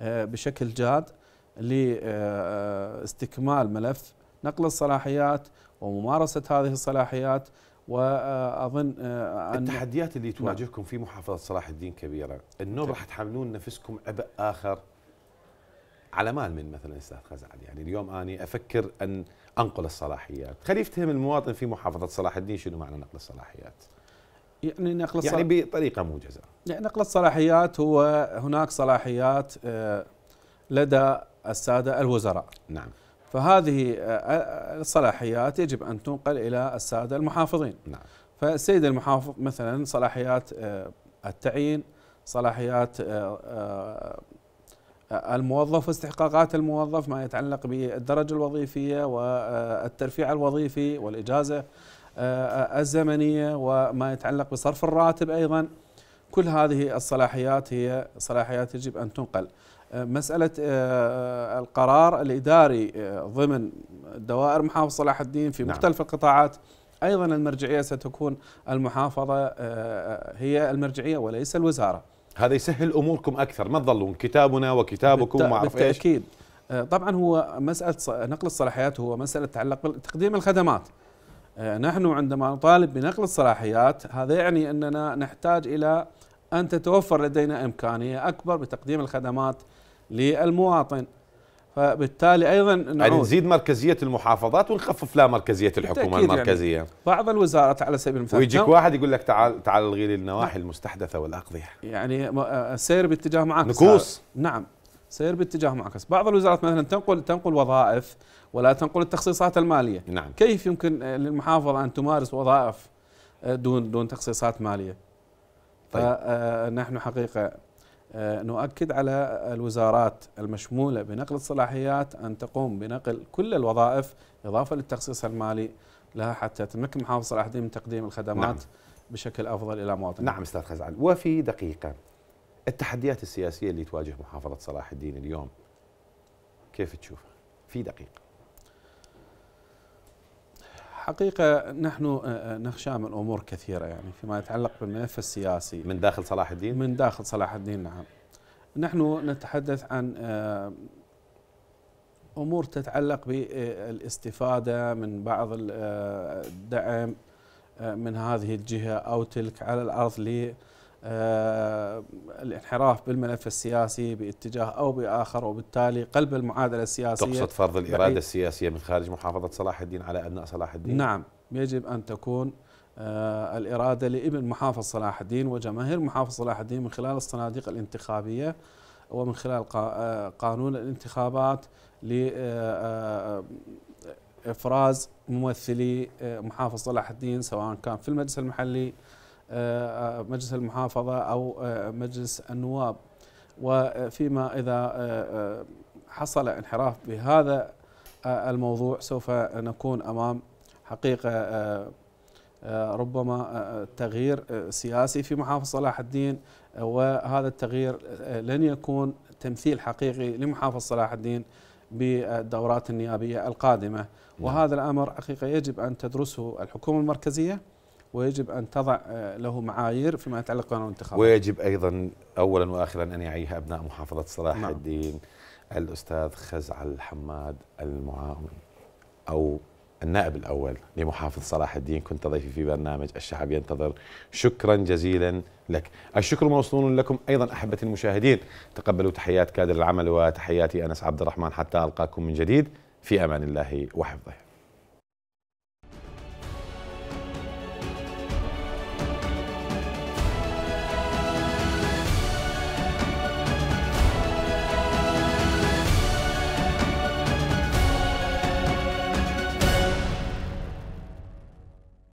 آه، بشكل جاد لاستكمال آه، ملف نقل الصلاحيات وممارسة هذه الصلاحيات وأظن أن التحديات اللي نعم. تواجهكم في محافظة صلاح الدين كبيرة النوب نعم. راح تحملون نفسكم عبء آخر على مال من مثلا استاذ خزعل يعني اليوم اني افكر ان انقل الصلاحيات خلي يفتهم المواطن في محافظه صلاح الدين شنو معنى نقل الصلاحيات يعني نقل الصلاح... يعني بطريقه موجزه يعني نقل الصلاحيات هو هناك صلاحيات آه، لدى الساده الوزراء نعم فهذه آه، آه، الصلاحيات يجب ان تنقل الى الساده المحافظين نعم فالسيد المحافظ مثلا صلاحيات التعيين صلاحيات الموظف واستحقاقات الموظف ما يتعلق بالدرجة الوظيفية والترفيع الوظيفي والإجازة آه، آه، الزمنية وما يتعلق بصرف الراتب أيضا كل هذه الصلاحيات هي صلاحيات يجب أن تنقل آه، مسألة القرار الإداري ضمن دوائر محافظ صلاح الدين في نعم. مختلف القطاعات أيضا المرجعية ستكون المحافظة هي المرجعية وليس الوزارة هذا يسهل اموركم اكثر ما تظلون كتابنا وكتابكم ما اعرف ايش اكيد آه، طبعا هو مساله نقل الصلاحيات هو مساله تتعلق بتقديم الخدمات آه، نحن عندما نطالب بنقل الصلاحيات هذا يعني اننا نحتاج الى ان تتوفر لدينا امكانيه اكبر بتقديم الخدمات للمواطن فبالتالي ايضا يعني نعود يعني نزيد مركزيه المحافظات ونخفف لها مركزيه الحكومه يعني المركزيه يعني بعض الوزارات على سبيل المثال ويجيك واحد يقول لك تعال تعال الغي لي النواحي نعم. المستحدثه والاقضيه يعني آه، سير باتجاه معاكس نكوص نعم سير باتجاه معاكس بعض الوزارات مثلا تنقل تنقل وظائف ولا تنقل التخصيصات الماليه نعم. كيف يمكن آه، للمحافظه ان تمارس وظائف آه، دون دون تخصيصات ماليه طيب. فنحن حقيقه آه، نؤكد على الوزارات المشمولة بنقل الصلاحيات أن تقوم بنقل كل الوظائف إضافة للتخصيص المالي لها حتى تمكن محافظة صلاح الدين من تقديم الخدمات نعم. بشكل أفضل إلى مواطنين نعم أستاذ خزعل وفي دقيقة التحديات السياسية اللي تواجه محافظة صلاح الدين اليوم كيف تشوفها في دقيقة الحقيقة نحن آه، آه، نخشى من أمور كثيرة يعني فيما يتعلق بالملف السياسي من داخل صلاح الدين؟ من داخل صلاح الدين نعم نحن نتحدث عن آه، أمور تتعلق بالاستفادة من بعض الدعم من هذه الجهة أو تلك على الأرض لي آه، الانحراف بالملف السياسي باتجاه او باخر وبالتالي قلب المعادله السياسيه تقصد فرض الاراده السياسيه من خارج محافظه صلاح الدين على ابناء صلاح الدين؟ نعم يجب ان تكون آه، الاراده لابن محافظ صلاح الدين وجماهير محافظ صلاح الدين من خلال الصناديق الانتخابيه ومن خلال آه، قانون الانتخابات لافراز ممثلي محافظ صلاح الدين سواء كان في المجلس المحلي آه، آه، مجلس المحافظة أو آه، مجلس النواب وفيما إذا حصل انحراف بهذا الموضوع سوف نكون أمام حقيقة ربما تغيير سياسي في محافظة صلاح الدين وهذا التغيير لن يكون تمثيل حقيقي لمحافظة صلاح الدين بالدورات النيابية القادمة نعم. وهذا الأمر حقيقة يجب أن تدرسه الحكومة المركزية ويجب أن تضع آه، له معايير فيما يتعلق بقانون الانتخابات ويجب أيضا أولا وآخرا أن يعيها أبناء محافظة صلاح نعم. الدين الأستاذ خزعل حماد المعاون أو النائب الأول لمحافظ صلاح الدين كنت ضيفي في برنامج الشعب ينتظر شكرا جزيلا لك الشكر موصول لكم أيضا أحبتي المشاهدين تقبلوا تحيات كادر العمل وتحياتي أنس عبد الرحمن حتى ألقاكم من جديد في أمان الله وحفظه